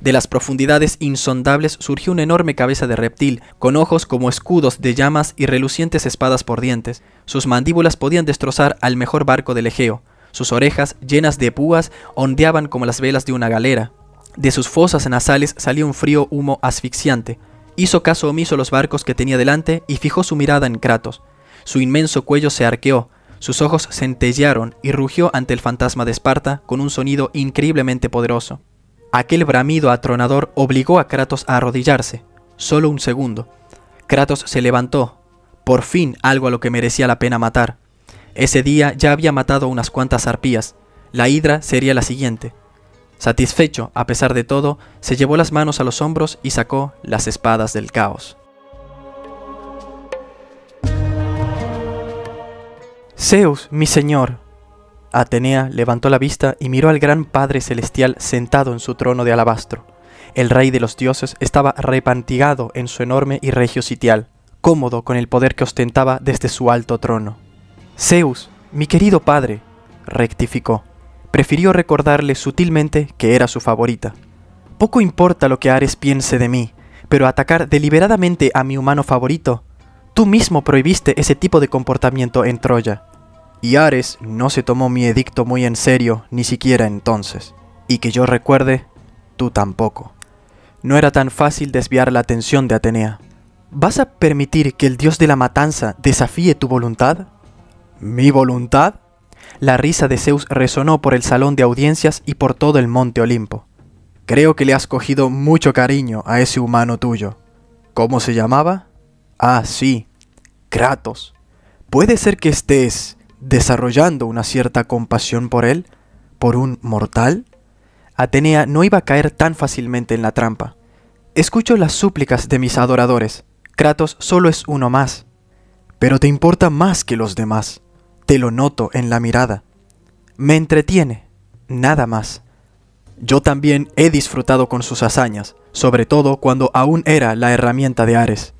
De las profundidades insondables surgió una enorme cabeza de reptil, con ojos como escudos de llamas y relucientes espadas por dientes. Sus mandíbulas podían destrozar al mejor barco del Egeo. Sus orejas, llenas de púas, ondeaban como las velas de una galera. De sus fosas nasales salía un frío humo asfixiante. Hizo caso omiso a los barcos que tenía delante y fijó su mirada en Kratos. Su inmenso cuello se arqueó, sus ojos centellaron y rugió ante el fantasma de Esparta con un sonido increíblemente poderoso. Aquel bramido atronador obligó a Kratos a arrodillarse. Solo un segundo. Kratos se levantó. Por fin algo a lo que merecía la pena matar. Ese día ya había matado unas cuantas arpías, la hidra sería la siguiente. Satisfecho, a pesar de todo, se llevó las manos a los hombros y sacó las espadas del caos. Zeus, mi señor. Atenea levantó la vista y miró al gran Padre Celestial sentado en su trono de alabastro. El rey de los dioses estaba repantigado en su enorme y regio sitial, cómodo con el poder que ostentaba desde su alto trono. Zeus, mi querido padre, rectificó. Prefirió recordarle sutilmente que era su favorita. Poco importa lo que Ares piense de mí, pero atacar deliberadamente a mi humano favorito, tú mismo prohibiste ese tipo de comportamiento en Troya. Y Ares no se tomó mi edicto muy en serio, ni siquiera entonces. Y que yo recuerde, tú tampoco. No era tan fácil desviar la atención de Atenea. ¿Vas a permitir que el dios de la matanza desafíe tu voluntad? mi voluntad? La risa de Zeus resonó por el salón de audiencias y por todo el monte Olimpo. Creo que le has cogido mucho cariño a ese humano tuyo. ¿Cómo se llamaba? Ah, sí, Kratos. ¿Puede ser que estés desarrollando una cierta compasión por él? ¿Por un mortal? Atenea no iba a caer tan fácilmente en la trampa. Escucho las súplicas de mis adoradores. Kratos solo es uno más. Pero te importa más que los demás. Te lo noto en la mirada. Me entretiene, nada más. Yo también he disfrutado con sus hazañas, sobre todo cuando aún era la herramienta de Ares.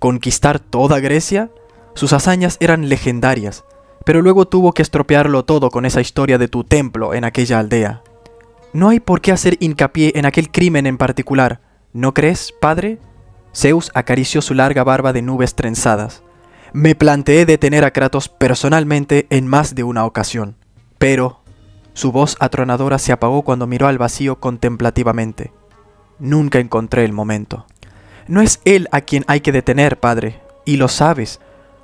Conquistar toda Grecia, sus hazañas eran legendarias, pero luego tuvo que estropearlo todo con esa historia de tu templo en aquella aldea. No hay por qué hacer hincapié en aquel crimen en particular, ¿no crees, padre? Zeus acarició su larga barba de nubes trenzadas. Me planteé detener a Kratos personalmente en más de una ocasión, pero su voz atronadora se apagó cuando miró al vacío contemplativamente. Nunca encontré el momento. No es él a quien hay que detener, padre, y lo sabes.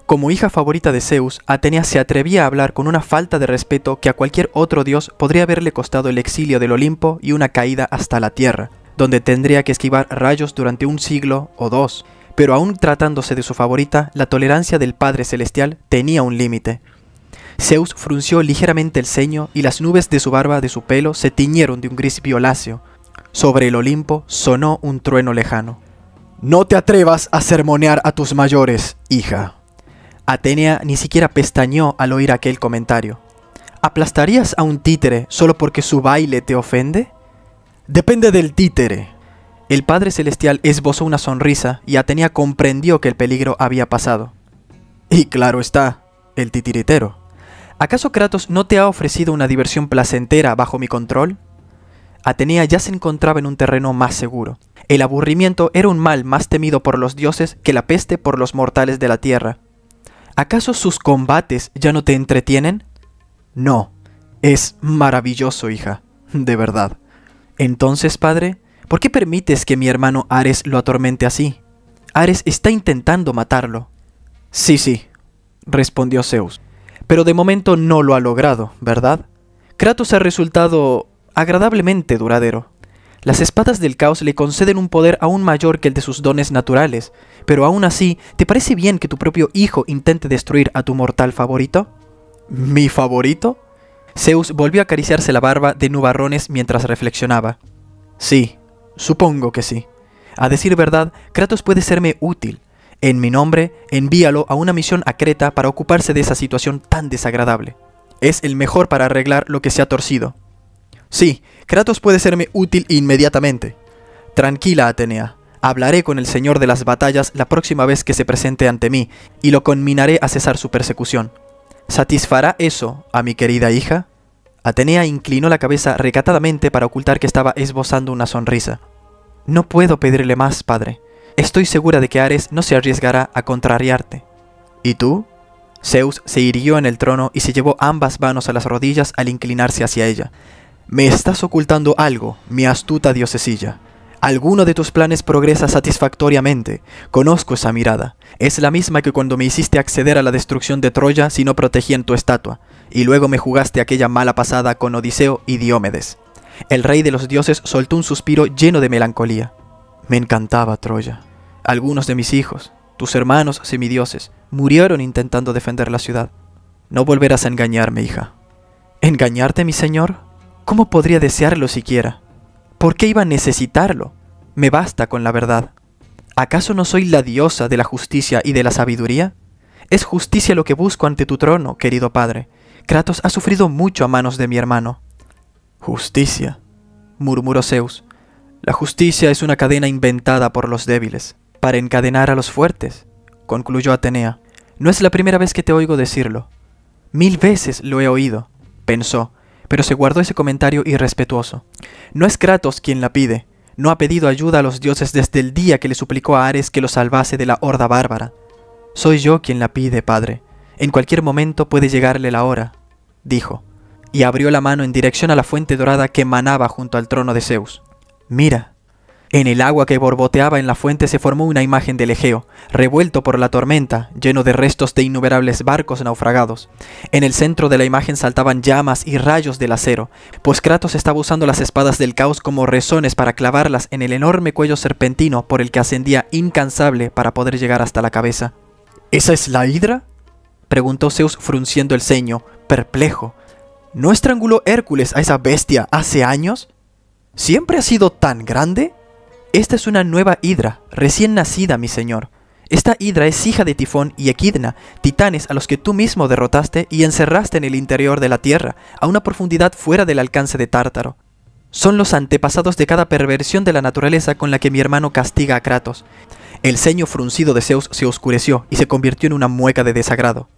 Como hija favorita de Zeus, Atenea se atrevía a hablar con una falta de respeto que a cualquier otro dios podría haberle costado el exilio del Olimpo y una caída hasta la tierra, donde tendría que esquivar rayos durante un siglo o dos. Pero aún tratándose de su favorita, la tolerancia del Padre Celestial tenía un límite. Zeus frunció ligeramente el ceño y las nubes de su barba de su pelo se tiñeron de un gris violáceo. Sobre el Olimpo sonó un trueno lejano. No te atrevas a sermonear a tus mayores, hija. Atenea ni siquiera pestañeó al oír aquel comentario. ¿Aplastarías a un títere solo porque su baile te ofende? Depende del títere, el Padre Celestial esbozó una sonrisa y Atenea comprendió que el peligro había pasado. Y claro está, el titiritero. ¿Acaso Kratos no te ha ofrecido una diversión placentera bajo mi control? Atenea ya se encontraba en un terreno más seguro. El aburrimiento era un mal más temido por los dioses que la peste por los mortales de la tierra. ¿Acaso sus combates ya no te entretienen? No, es maravilloso, hija, de verdad. Entonces, padre, ¿Por qué permites que mi hermano Ares lo atormente así? Ares está intentando matarlo. Sí, sí, respondió Zeus. Pero de momento no lo ha logrado, ¿verdad? Kratos ha resultado agradablemente duradero. Las espadas del caos le conceden un poder aún mayor que el de sus dones naturales, pero aún así, ¿te parece bien que tu propio hijo intente destruir a tu mortal favorito? ¿Mi favorito? Zeus volvió a acariciarse la barba de nubarrones mientras reflexionaba. Sí, Supongo que sí. A decir verdad, Kratos puede serme útil. En mi nombre, envíalo a una misión a Creta para ocuparse de esa situación tan desagradable. Es el mejor para arreglar lo que se ha torcido. Sí, Kratos puede serme útil inmediatamente. Tranquila, Atenea. Hablaré con el Señor de las Batallas la próxima vez que se presente ante mí, y lo conminaré a cesar su persecución. ¿Satisfará eso a mi querida hija? Atenea inclinó la cabeza recatadamente para ocultar que estaba esbozando una sonrisa. No puedo pedirle más, padre. Estoy segura de que Ares no se arriesgará a contrariarte. ¿Y tú? Zeus se irguió en el trono y se llevó ambas manos a las rodillas al inclinarse hacia ella. Me estás ocultando algo, mi astuta diosesilla. Alguno de tus planes progresa satisfactoriamente. Conozco esa mirada. Es la misma que cuando me hiciste acceder a la destrucción de Troya si no protegían tu estatua y luego me jugaste aquella mala pasada con Odiseo y Diómedes. El rey de los dioses soltó un suspiro lleno de melancolía. Me encantaba Troya. Algunos de mis hijos, tus hermanos semidioses, murieron intentando defender la ciudad. No volverás a engañarme, hija. ¿Engañarte, mi señor? ¿Cómo podría desearlo siquiera? ¿Por qué iba a necesitarlo? Me basta con la verdad. ¿Acaso no soy la diosa de la justicia y de la sabiduría? Es justicia lo que busco ante tu trono, querido padre, Kratos ha sufrido mucho a manos de mi hermano. Justicia, murmuró Zeus. La justicia es una cadena inventada por los débiles, para encadenar a los fuertes, concluyó Atenea. No es la primera vez que te oigo decirlo. Mil veces lo he oído, pensó, pero se guardó ese comentario irrespetuoso. No es Kratos quien la pide, no ha pedido ayuda a los dioses desde el día que le suplicó a Ares que lo salvase de la horda bárbara. Soy yo quien la pide, padre, en cualquier momento puede llegarle la hora, dijo, y abrió la mano en dirección a la fuente dorada que manaba junto al trono de Zeus. Mira. En el agua que borboteaba en la fuente se formó una imagen del Egeo, revuelto por la tormenta, lleno de restos de innumerables barcos naufragados. En el centro de la imagen saltaban llamas y rayos del acero, pues Kratos estaba usando las espadas del caos como rezones para clavarlas en el enorme cuello serpentino por el que ascendía incansable para poder llegar hasta la cabeza. ¿Esa es la hidra? preguntó Zeus frunciendo el ceño, perplejo. ¿No estranguló Hércules a esa bestia hace años? ¿Siempre ha sido tan grande? Esta es una nueva hidra, recién nacida, mi señor. Esta hidra es hija de Tifón y Equidna, titanes a los que tú mismo derrotaste y encerraste en el interior de la tierra, a una profundidad fuera del alcance de Tártaro. Son los antepasados de cada perversión de la naturaleza con la que mi hermano castiga a Kratos. El ceño fruncido de Zeus se oscureció y se convirtió en una mueca de desagrado.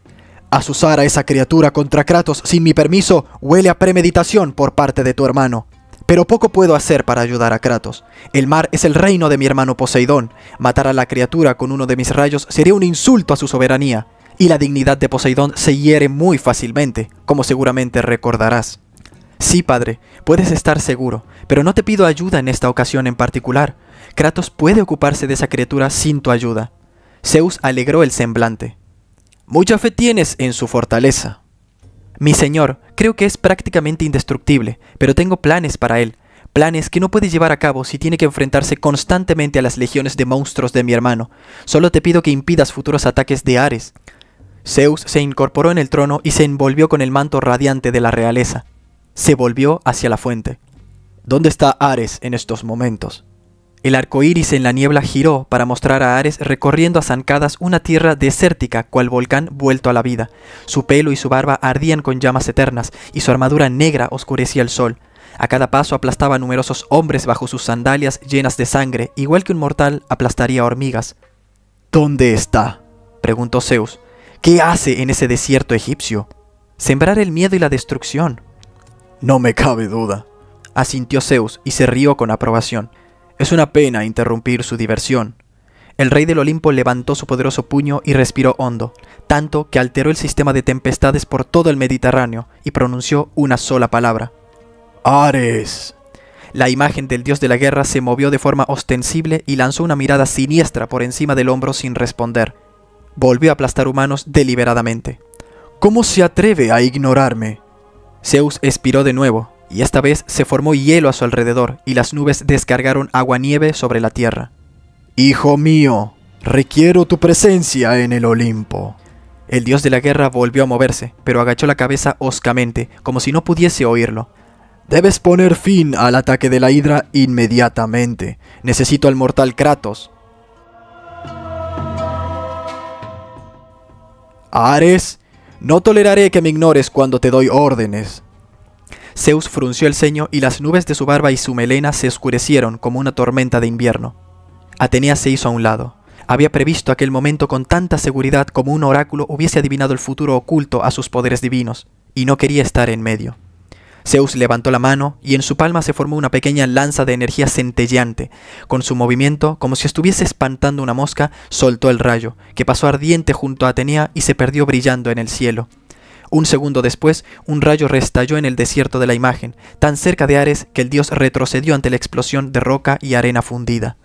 Asusar a esa criatura contra Kratos sin mi permiso huele a premeditación por parte de tu hermano. Pero poco puedo hacer para ayudar a Kratos. El mar es el reino de mi hermano Poseidón. Matar a la criatura con uno de mis rayos sería un insulto a su soberanía, y la dignidad de Poseidón se hiere muy fácilmente, como seguramente recordarás. Sí, padre, puedes estar seguro, pero no te pido ayuda en esta ocasión en particular. Kratos puede ocuparse de esa criatura sin tu ayuda. Zeus alegró el semblante. Mucha fe tienes en su fortaleza. Mi señor, creo que es prácticamente indestructible, pero tengo planes para él, planes que no puede llevar a cabo si tiene que enfrentarse constantemente a las legiones de monstruos de mi hermano. Solo te pido que impidas futuros ataques de Ares. Zeus se incorporó en el trono y se envolvió con el manto radiante de la realeza. Se volvió hacia la fuente. ¿Dónde está Ares en estos momentos? El arco iris en la niebla giró para mostrar a Ares recorriendo a zancadas una tierra desértica, cual volcán vuelto a la vida. Su pelo y su barba ardían con llamas eternas, y su armadura negra oscurecía el sol. A cada paso aplastaba numerosos hombres bajo sus sandalias llenas de sangre, igual que un mortal aplastaría hormigas. ¿Dónde está? preguntó Zeus. ¿Qué hace en ese desierto egipcio? Sembrar el miedo y la destrucción. No me cabe duda, asintió Zeus y se rió con aprobación. Es una pena interrumpir su diversión. El rey del Olimpo levantó su poderoso puño y respiró hondo, tanto que alteró el sistema de tempestades por todo el Mediterráneo y pronunció una sola palabra. Ares. La imagen del dios de la guerra se movió de forma ostensible y lanzó una mirada siniestra por encima del hombro sin responder. Volvió a aplastar humanos deliberadamente. ¿Cómo se atreve a ignorarme? Zeus expiró de nuevo, y esta vez se formó hielo a su alrededor y las nubes descargaron agua-nieve sobre la tierra. Hijo mío, requiero tu presencia en el Olimpo. El dios de la guerra volvió a moverse, pero agachó la cabeza hoscamente, como si no pudiese oírlo. Debes poner fin al ataque de la hidra inmediatamente. Necesito al mortal Kratos. Ares, no toleraré que me ignores cuando te doy órdenes. Zeus frunció el ceño y las nubes de su barba y su melena se oscurecieron como una tormenta de invierno. Atenea se hizo a un lado. Había previsto aquel momento con tanta seguridad como un oráculo hubiese adivinado el futuro oculto a sus poderes divinos, y no quería estar en medio. Zeus levantó la mano y en su palma se formó una pequeña lanza de energía centelleante. Con su movimiento, como si estuviese espantando una mosca, soltó el rayo, que pasó ardiente junto a Atenea y se perdió brillando en el cielo. Un segundo después, un rayo restalló en el desierto de la imagen, tan cerca de Ares que el dios retrocedió ante la explosión de roca y arena fundida.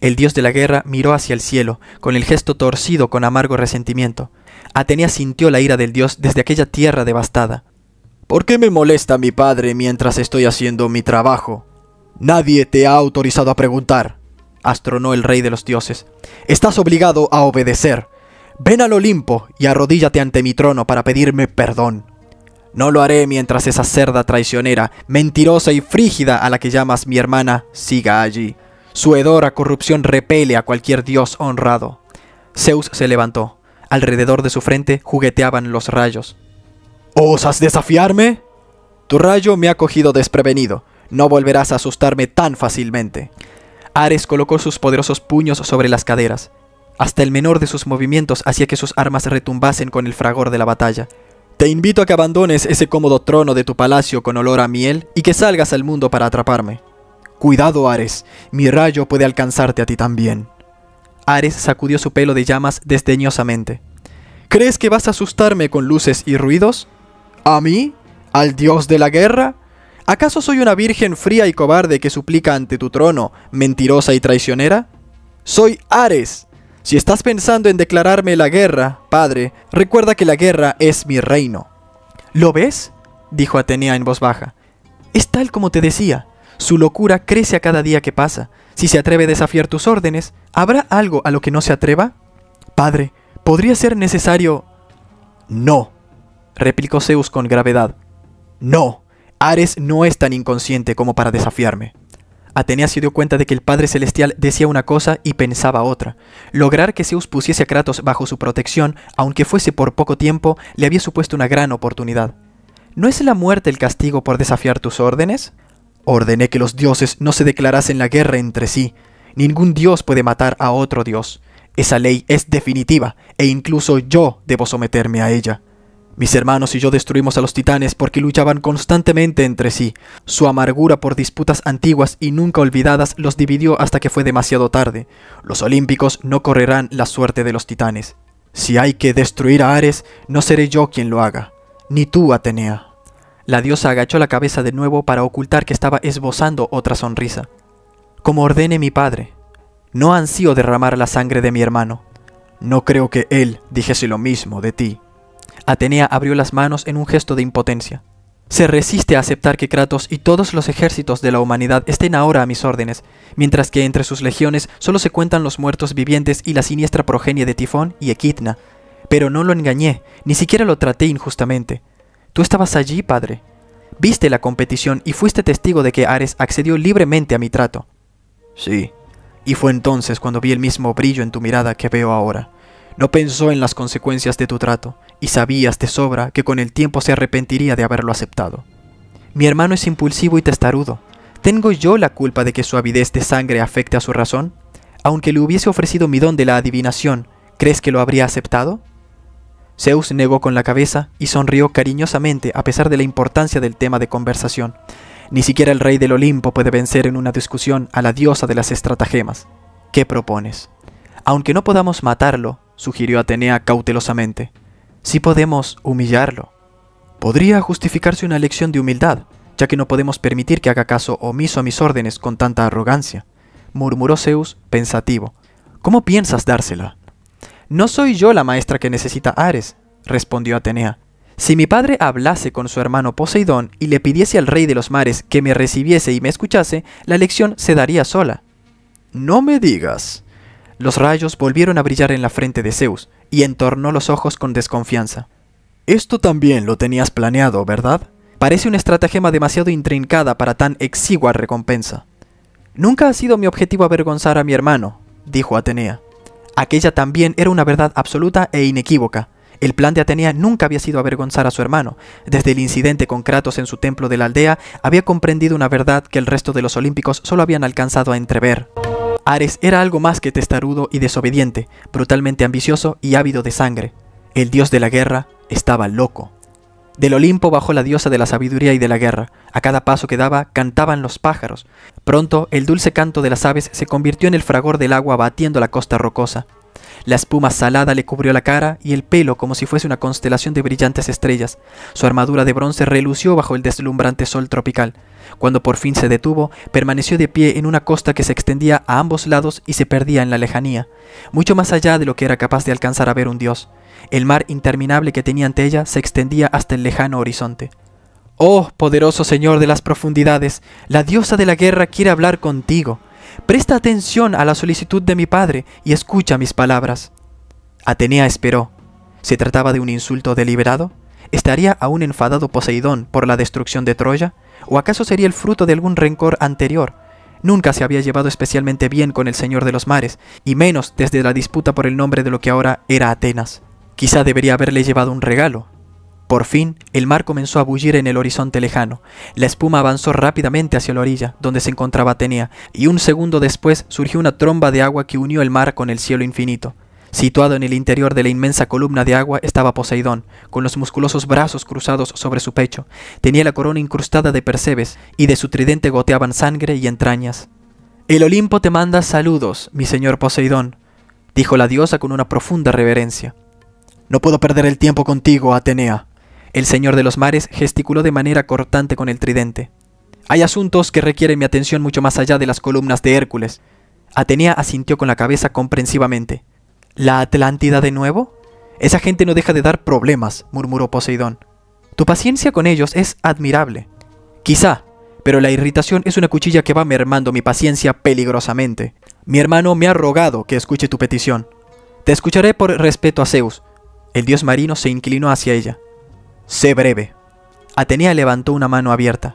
El dios de la guerra miró hacia el cielo, con el gesto torcido con amargo resentimiento. Atenea sintió la ira del dios desde aquella tierra devastada. ¿Por qué me molesta mi padre mientras estoy haciendo mi trabajo? Nadie te ha autorizado a preguntar, astronó el rey de los dioses. Estás obligado a obedecer. Ven al Olimpo y arrodíllate ante mi trono para pedirme perdón. No lo haré mientras esa cerda traicionera, mentirosa y frígida a la que llamas mi hermana, siga allí. Su hedora corrupción repele a cualquier dios honrado. Zeus se levantó. Alrededor de su frente jugueteaban los rayos. ¿Osas desafiarme? Tu rayo me ha cogido desprevenido. No volverás a asustarme tan fácilmente. Ares colocó sus poderosos puños sobre las caderas hasta el menor de sus movimientos hacía que sus armas retumbasen con el fragor de la batalla. Te invito a que abandones ese cómodo trono de tu palacio con olor a miel y que salgas al mundo para atraparme. Cuidado, Ares, mi rayo puede alcanzarte a ti también. Ares sacudió su pelo de llamas desdeñosamente. ¿Crees que vas a asustarme con luces y ruidos? ¿A mí? ¿Al dios de la guerra? ¿Acaso soy una virgen fría y cobarde que suplica ante tu trono, mentirosa y traicionera? Soy Ares, si estás pensando en declararme la guerra, padre, recuerda que la guerra es mi reino. ¿Lo ves? dijo Atenea en voz baja. Es tal como te decía. Su locura crece a cada día que pasa. Si se atreve a desafiar tus órdenes, ¿habrá algo a lo que no se atreva? Padre, ¿podría ser necesario... No, replicó Zeus con gravedad. No, Ares no es tan inconsciente como para desafiarme. Atenea se dio cuenta de que el Padre Celestial decía una cosa y pensaba otra. Lograr que Zeus pusiese a Kratos bajo su protección, aunque fuese por poco tiempo, le había supuesto una gran oportunidad. ¿No es la muerte el castigo por desafiar tus órdenes? Ordené que los dioses no se declarasen la guerra entre sí. Ningún dios puede matar a otro dios. Esa ley es definitiva, e incluso yo debo someterme a ella. Mis hermanos y yo destruimos a los titanes porque luchaban constantemente entre sí. Su amargura por disputas antiguas y nunca olvidadas los dividió hasta que fue demasiado tarde. Los olímpicos no correrán la suerte de los titanes. Si hay que destruir a Ares, no seré yo quien lo haga, ni tú, Atenea. La diosa agachó la cabeza de nuevo para ocultar que estaba esbozando otra sonrisa. Como ordene mi padre. No ansío derramar la sangre de mi hermano. No creo que él dijese lo mismo de ti, Atenea abrió las manos en un gesto de impotencia. Se resiste a aceptar que Kratos y todos los ejércitos de la humanidad estén ahora a mis órdenes, mientras que entre sus legiones solo se cuentan los muertos vivientes y la siniestra progenie de Tifón y Equidna. Pero no lo engañé, ni siquiera lo traté injustamente. Tú estabas allí, padre. Viste la competición y fuiste testigo de que Ares accedió libremente a mi trato. Sí, y fue entonces cuando vi el mismo brillo en tu mirada que veo ahora. No pensó en las consecuencias de tu trato, y sabías de sobra que con el tiempo se arrepentiría de haberlo aceptado. Mi hermano es impulsivo y testarudo. ¿Tengo yo la culpa de que su avidez de sangre afecte a su razón? Aunque le hubiese ofrecido mi don de la adivinación, ¿crees que lo habría aceptado? Zeus negó con la cabeza y sonrió cariñosamente a pesar de la importancia del tema de conversación. Ni siquiera el rey del Olimpo puede vencer en una discusión a la diosa de las estratagemas. ¿Qué propones? Aunque no podamos matarlo, sugirió Atenea cautelosamente, si podemos humillarlo. Podría justificarse una lección de humildad, ya que no podemos permitir que haga caso omiso a mis órdenes con tanta arrogancia, murmuró Zeus, pensativo. ¿Cómo piensas dársela? No soy yo la maestra que necesita Ares, respondió Atenea. Si mi padre hablase con su hermano Poseidón y le pidiese al rey de los mares que me recibiese y me escuchase, la lección se daría sola. No me digas, los rayos volvieron a brillar en la frente de Zeus, y entornó los ojos con desconfianza. Esto también lo tenías planeado, ¿verdad? Parece un estratagema demasiado intrincada para tan exigua recompensa. Nunca ha sido mi objetivo avergonzar a mi hermano, dijo Atenea. Aquella también era una verdad absoluta e inequívoca. El plan de Atenea nunca había sido avergonzar a su hermano. Desde el incidente con Kratos en su templo de la aldea, había comprendido una verdad que el resto de los olímpicos solo habían alcanzado a entrever. Ares era algo más que testarudo y desobediente, brutalmente ambicioso y ávido de sangre. El dios de la guerra estaba loco. Del Olimpo bajó la diosa de la sabiduría y de la guerra. A cada paso que daba cantaban los pájaros. Pronto el dulce canto de las aves se convirtió en el fragor del agua batiendo la costa rocosa. La espuma salada le cubrió la cara y el pelo como si fuese una constelación de brillantes estrellas. Su armadura de bronce relució bajo el deslumbrante sol tropical. Cuando por fin se detuvo, permaneció de pie en una costa que se extendía a ambos lados y se perdía en la lejanía, mucho más allá de lo que era capaz de alcanzar a ver un dios. El mar interminable que tenía ante ella se extendía hasta el lejano horizonte. Oh, poderoso Señor de las profundidades, la diosa de la guerra quiere hablar contigo. Presta atención a la solicitud de mi padre y escucha mis palabras. Atenea esperó. ¿Se trataba de un insulto deliberado? ¿Estaría aún enfadado Poseidón por la destrucción de Troya? ¿O acaso sería el fruto de algún rencor anterior? Nunca se había llevado especialmente bien con el Señor de los Mares, y menos desde la disputa por el nombre de lo que ahora era Atenas. Quizá debería haberle llevado un regalo. Por fin, el mar comenzó a bullir en el horizonte lejano. La espuma avanzó rápidamente hacia la orilla, donde se encontraba Atenea, y un segundo después surgió una tromba de agua que unió el mar con el cielo infinito. Situado en el interior de la inmensa columna de agua estaba Poseidón, con los musculosos brazos cruzados sobre su pecho. Tenía la corona incrustada de percebes, y de su tridente goteaban sangre y entrañas. El Olimpo te manda saludos, mi señor Poseidón, dijo la diosa con una profunda reverencia. No puedo perder el tiempo contigo, Atenea. El señor de los mares gesticuló de manera cortante con el tridente. Hay asuntos que requieren mi atención mucho más allá de las columnas de Hércules. Atenea asintió con la cabeza comprensivamente. ¿La Atlántida de nuevo? Esa gente no deja de dar problemas, murmuró Poseidón. Tu paciencia con ellos es admirable. Quizá, pero la irritación es una cuchilla que va mermando mi paciencia peligrosamente. Mi hermano me ha rogado que escuche tu petición. Te escucharé por respeto a Zeus. El dios marino se inclinó hacia ella. Sé breve. Atenea levantó una mano abierta.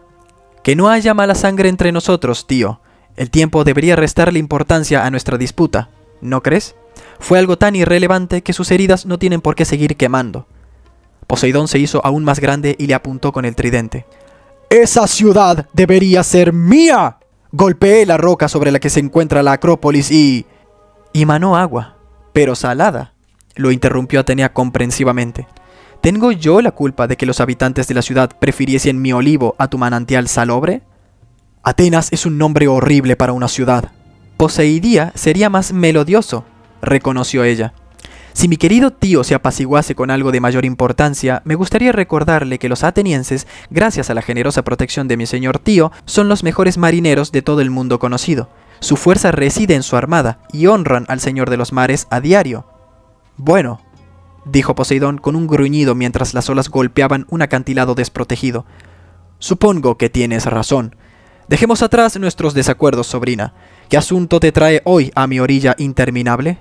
Que no haya mala sangre entre nosotros, tío. El tiempo debería restarle importancia a nuestra disputa. ¿No crees? Fue algo tan irrelevante que sus heridas no tienen por qué seguir quemando. Poseidón se hizo aún más grande y le apuntó con el tridente. ¡Esa ciudad debería ser mía! Golpeé la roca sobre la que se encuentra la Acrópolis y... Y manó agua, pero salada, lo interrumpió Atenea comprensivamente. ¿Tengo yo la culpa de que los habitantes de la ciudad prefiriesen mi olivo a tu manantial salobre? Atenas es un nombre horrible para una ciudad, «Poseidía sería más melodioso, reconoció ella. Si mi querido tío se apaciguase con algo de mayor importancia, me gustaría recordarle que los atenienses, gracias a la generosa protección de mi señor tío, son los mejores marineros de todo el mundo conocido. Su fuerza reside en su armada y honran al señor de los mares a diario. Bueno, dijo Poseidón con un gruñido mientras las olas golpeaban un acantilado desprotegido. Supongo que tienes razón. Dejemos atrás nuestros desacuerdos, sobrina. ¿Qué asunto te trae hoy a mi orilla interminable?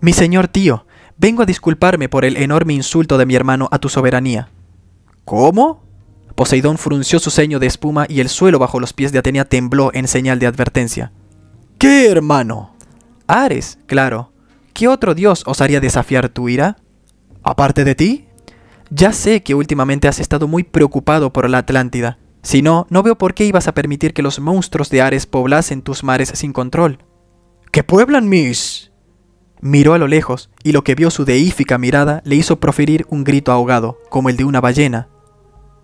Mi señor tío, vengo a disculparme por el enorme insulto de mi hermano a tu soberanía. ¿Cómo? Poseidón frunció su ceño de espuma y el suelo bajo los pies de Atenea tembló en señal de advertencia. ¿Qué hermano? Ares, claro. ¿Qué otro dios osaría desafiar tu ira? ¿Aparte de ti? Ya sé que últimamente has estado muy preocupado por la Atlántida. Si no, no veo por qué ibas a permitir que los monstruos de Ares poblasen tus mares sin control. ¿Qué pueblan mis? Miró a lo lejos, y lo que vio su deífica mirada le hizo proferir un grito ahogado, como el de una ballena.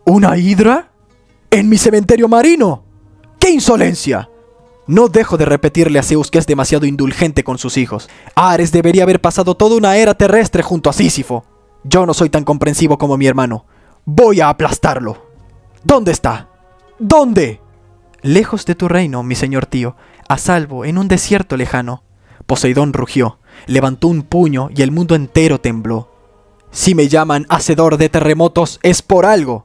¿Una hidra? ¿En mi cementerio marino? ¡Qué insolencia! No dejo de repetirle a Zeus que es demasiado indulgente con sus hijos. Ares debería haber pasado toda una era terrestre junto a Sísifo. Yo no soy tan comprensivo como mi hermano. Voy a aplastarlo. ¿Dónde está? ¿Dónde? Lejos de tu reino, mi señor tío, a salvo, en un desierto lejano. Poseidón rugió, levantó un puño y el mundo entero tembló. Si me llaman hacedor de terremotos es por algo.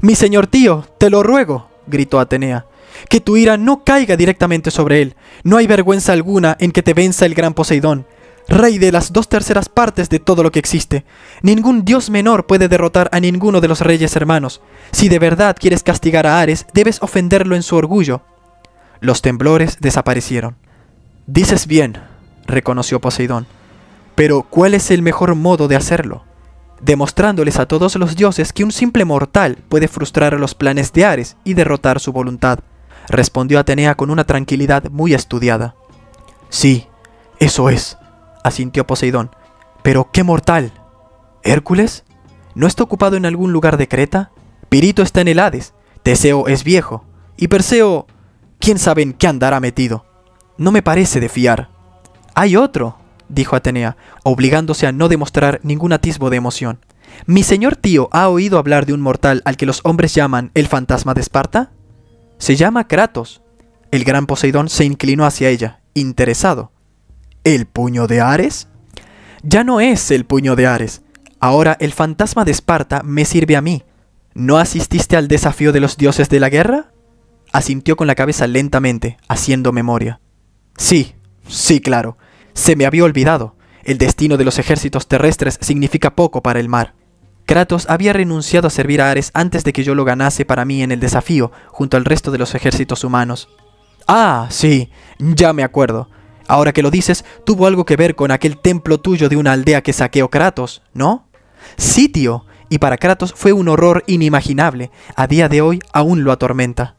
Mi señor tío, te lo ruego, gritó Atenea, que tu ira no caiga directamente sobre él. No hay vergüenza alguna en que te venza el gran Poseidón rey de las dos terceras partes de todo lo que existe. Ningún dios menor puede derrotar a ninguno de los reyes hermanos. Si de verdad quieres castigar a Ares, debes ofenderlo en su orgullo. Los temblores desaparecieron. Dices bien, reconoció Poseidón, pero ¿cuál es el mejor modo de hacerlo? Demostrándoles a todos los dioses que un simple mortal puede frustrar los planes de Ares y derrotar su voluntad, respondió Atenea con una tranquilidad muy estudiada. Sí, eso es, asintió Poseidón. Pero qué mortal. ¿Hércules? ¿No está ocupado en algún lugar de Creta? Pirito está en el Hades, Teseo es viejo, y Perseo, quién sabe en qué andará metido. No me parece de fiar. Hay otro, dijo Atenea, obligándose a no demostrar ningún atisbo de emoción. ¿Mi señor tío ha oído hablar de un mortal al que los hombres llaman el fantasma de Esparta? Se llama Kratos. El gran Poseidón se inclinó hacia ella, interesado. ¿El puño de Ares? Ya no es el puño de Ares. Ahora el fantasma de Esparta me sirve a mí. ¿No asististe al desafío de los dioses de la guerra? Asintió con la cabeza lentamente, haciendo memoria. Sí, sí, claro. Se me había olvidado. El destino de los ejércitos terrestres significa poco para el mar. Kratos había renunciado a servir a Ares antes de que yo lo ganase para mí en el desafío, junto al resto de los ejércitos humanos. Ah, sí, ya me acuerdo. Ahora que lo dices, tuvo algo que ver con aquel templo tuyo de una aldea que saqueó Kratos, ¿no? Sí, tío, y para Kratos fue un horror inimaginable. A día de hoy aún lo atormenta.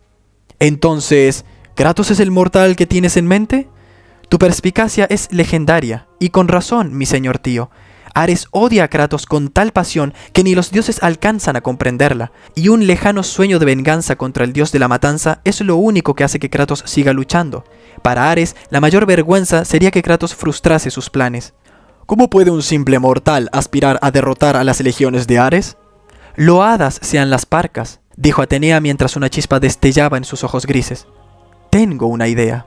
Entonces, ¿Kratos es el mortal que tienes en mente? Tu perspicacia es legendaria, y con razón, mi señor tío. Ares odia a Kratos con tal pasión que ni los dioses alcanzan a comprenderla, y un lejano sueño de venganza contra el dios de la matanza es lo único que hace que Kratos siga luchando. Para Ares, la mayor vergüenza sería que Kratos frustrase sus planes. ¿Cómo puede un simple mortal aspirar a derrotar a las legiones de Ares? Loadas sean las parcas, dijo Atenea mientras una chispa destellaba en sus ojos grises. Tengo una idea.